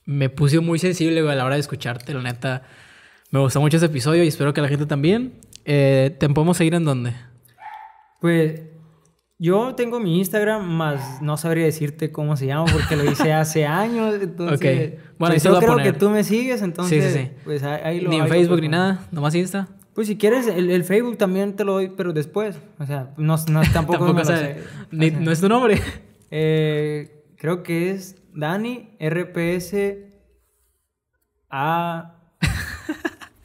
me puse muy sensible a la hora de escucharte, la neta. Me gustó mucho ese episodio y espero que la gente también. Eh, ¿Te podemos seguir en dónde? Pues yo tengo mi Instagram, más no sabría decirte cómo se llama porque lo hice hace años. Entonces, okay. Bueno, pues yo creo que tú me sigues, entonces. Sí, sí, pues, sí. ni en Facebook ni nada, nomás Insta. Pues si quieres, el, Facebook también te lo doy, pero después. O sea, no, no tampoco. me Ni, no es tu nombre. Eh, creo que es Dani, RPS A. A,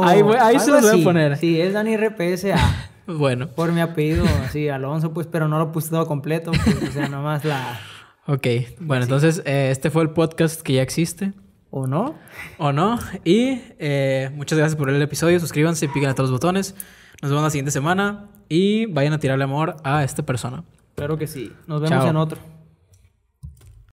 A ahí, ahí se lo voy a poner. Sí, es Dani RPS A. bueno. Por mi apellido, sí, Alonso, pues, pero no lo puse todo completo. Pues, o sea, nomás la. Ok, bueno, entonces eh, este fue el podcast que ya existe. ¿O no? ¿O no? Y eh, muchas gracias por el episodio. Suscríbanse, piquen a todos los botones. Nos vemos la siguiente semana y vayan a tirarle amor a esta persona. Claro que sí. Nos vemos en otro.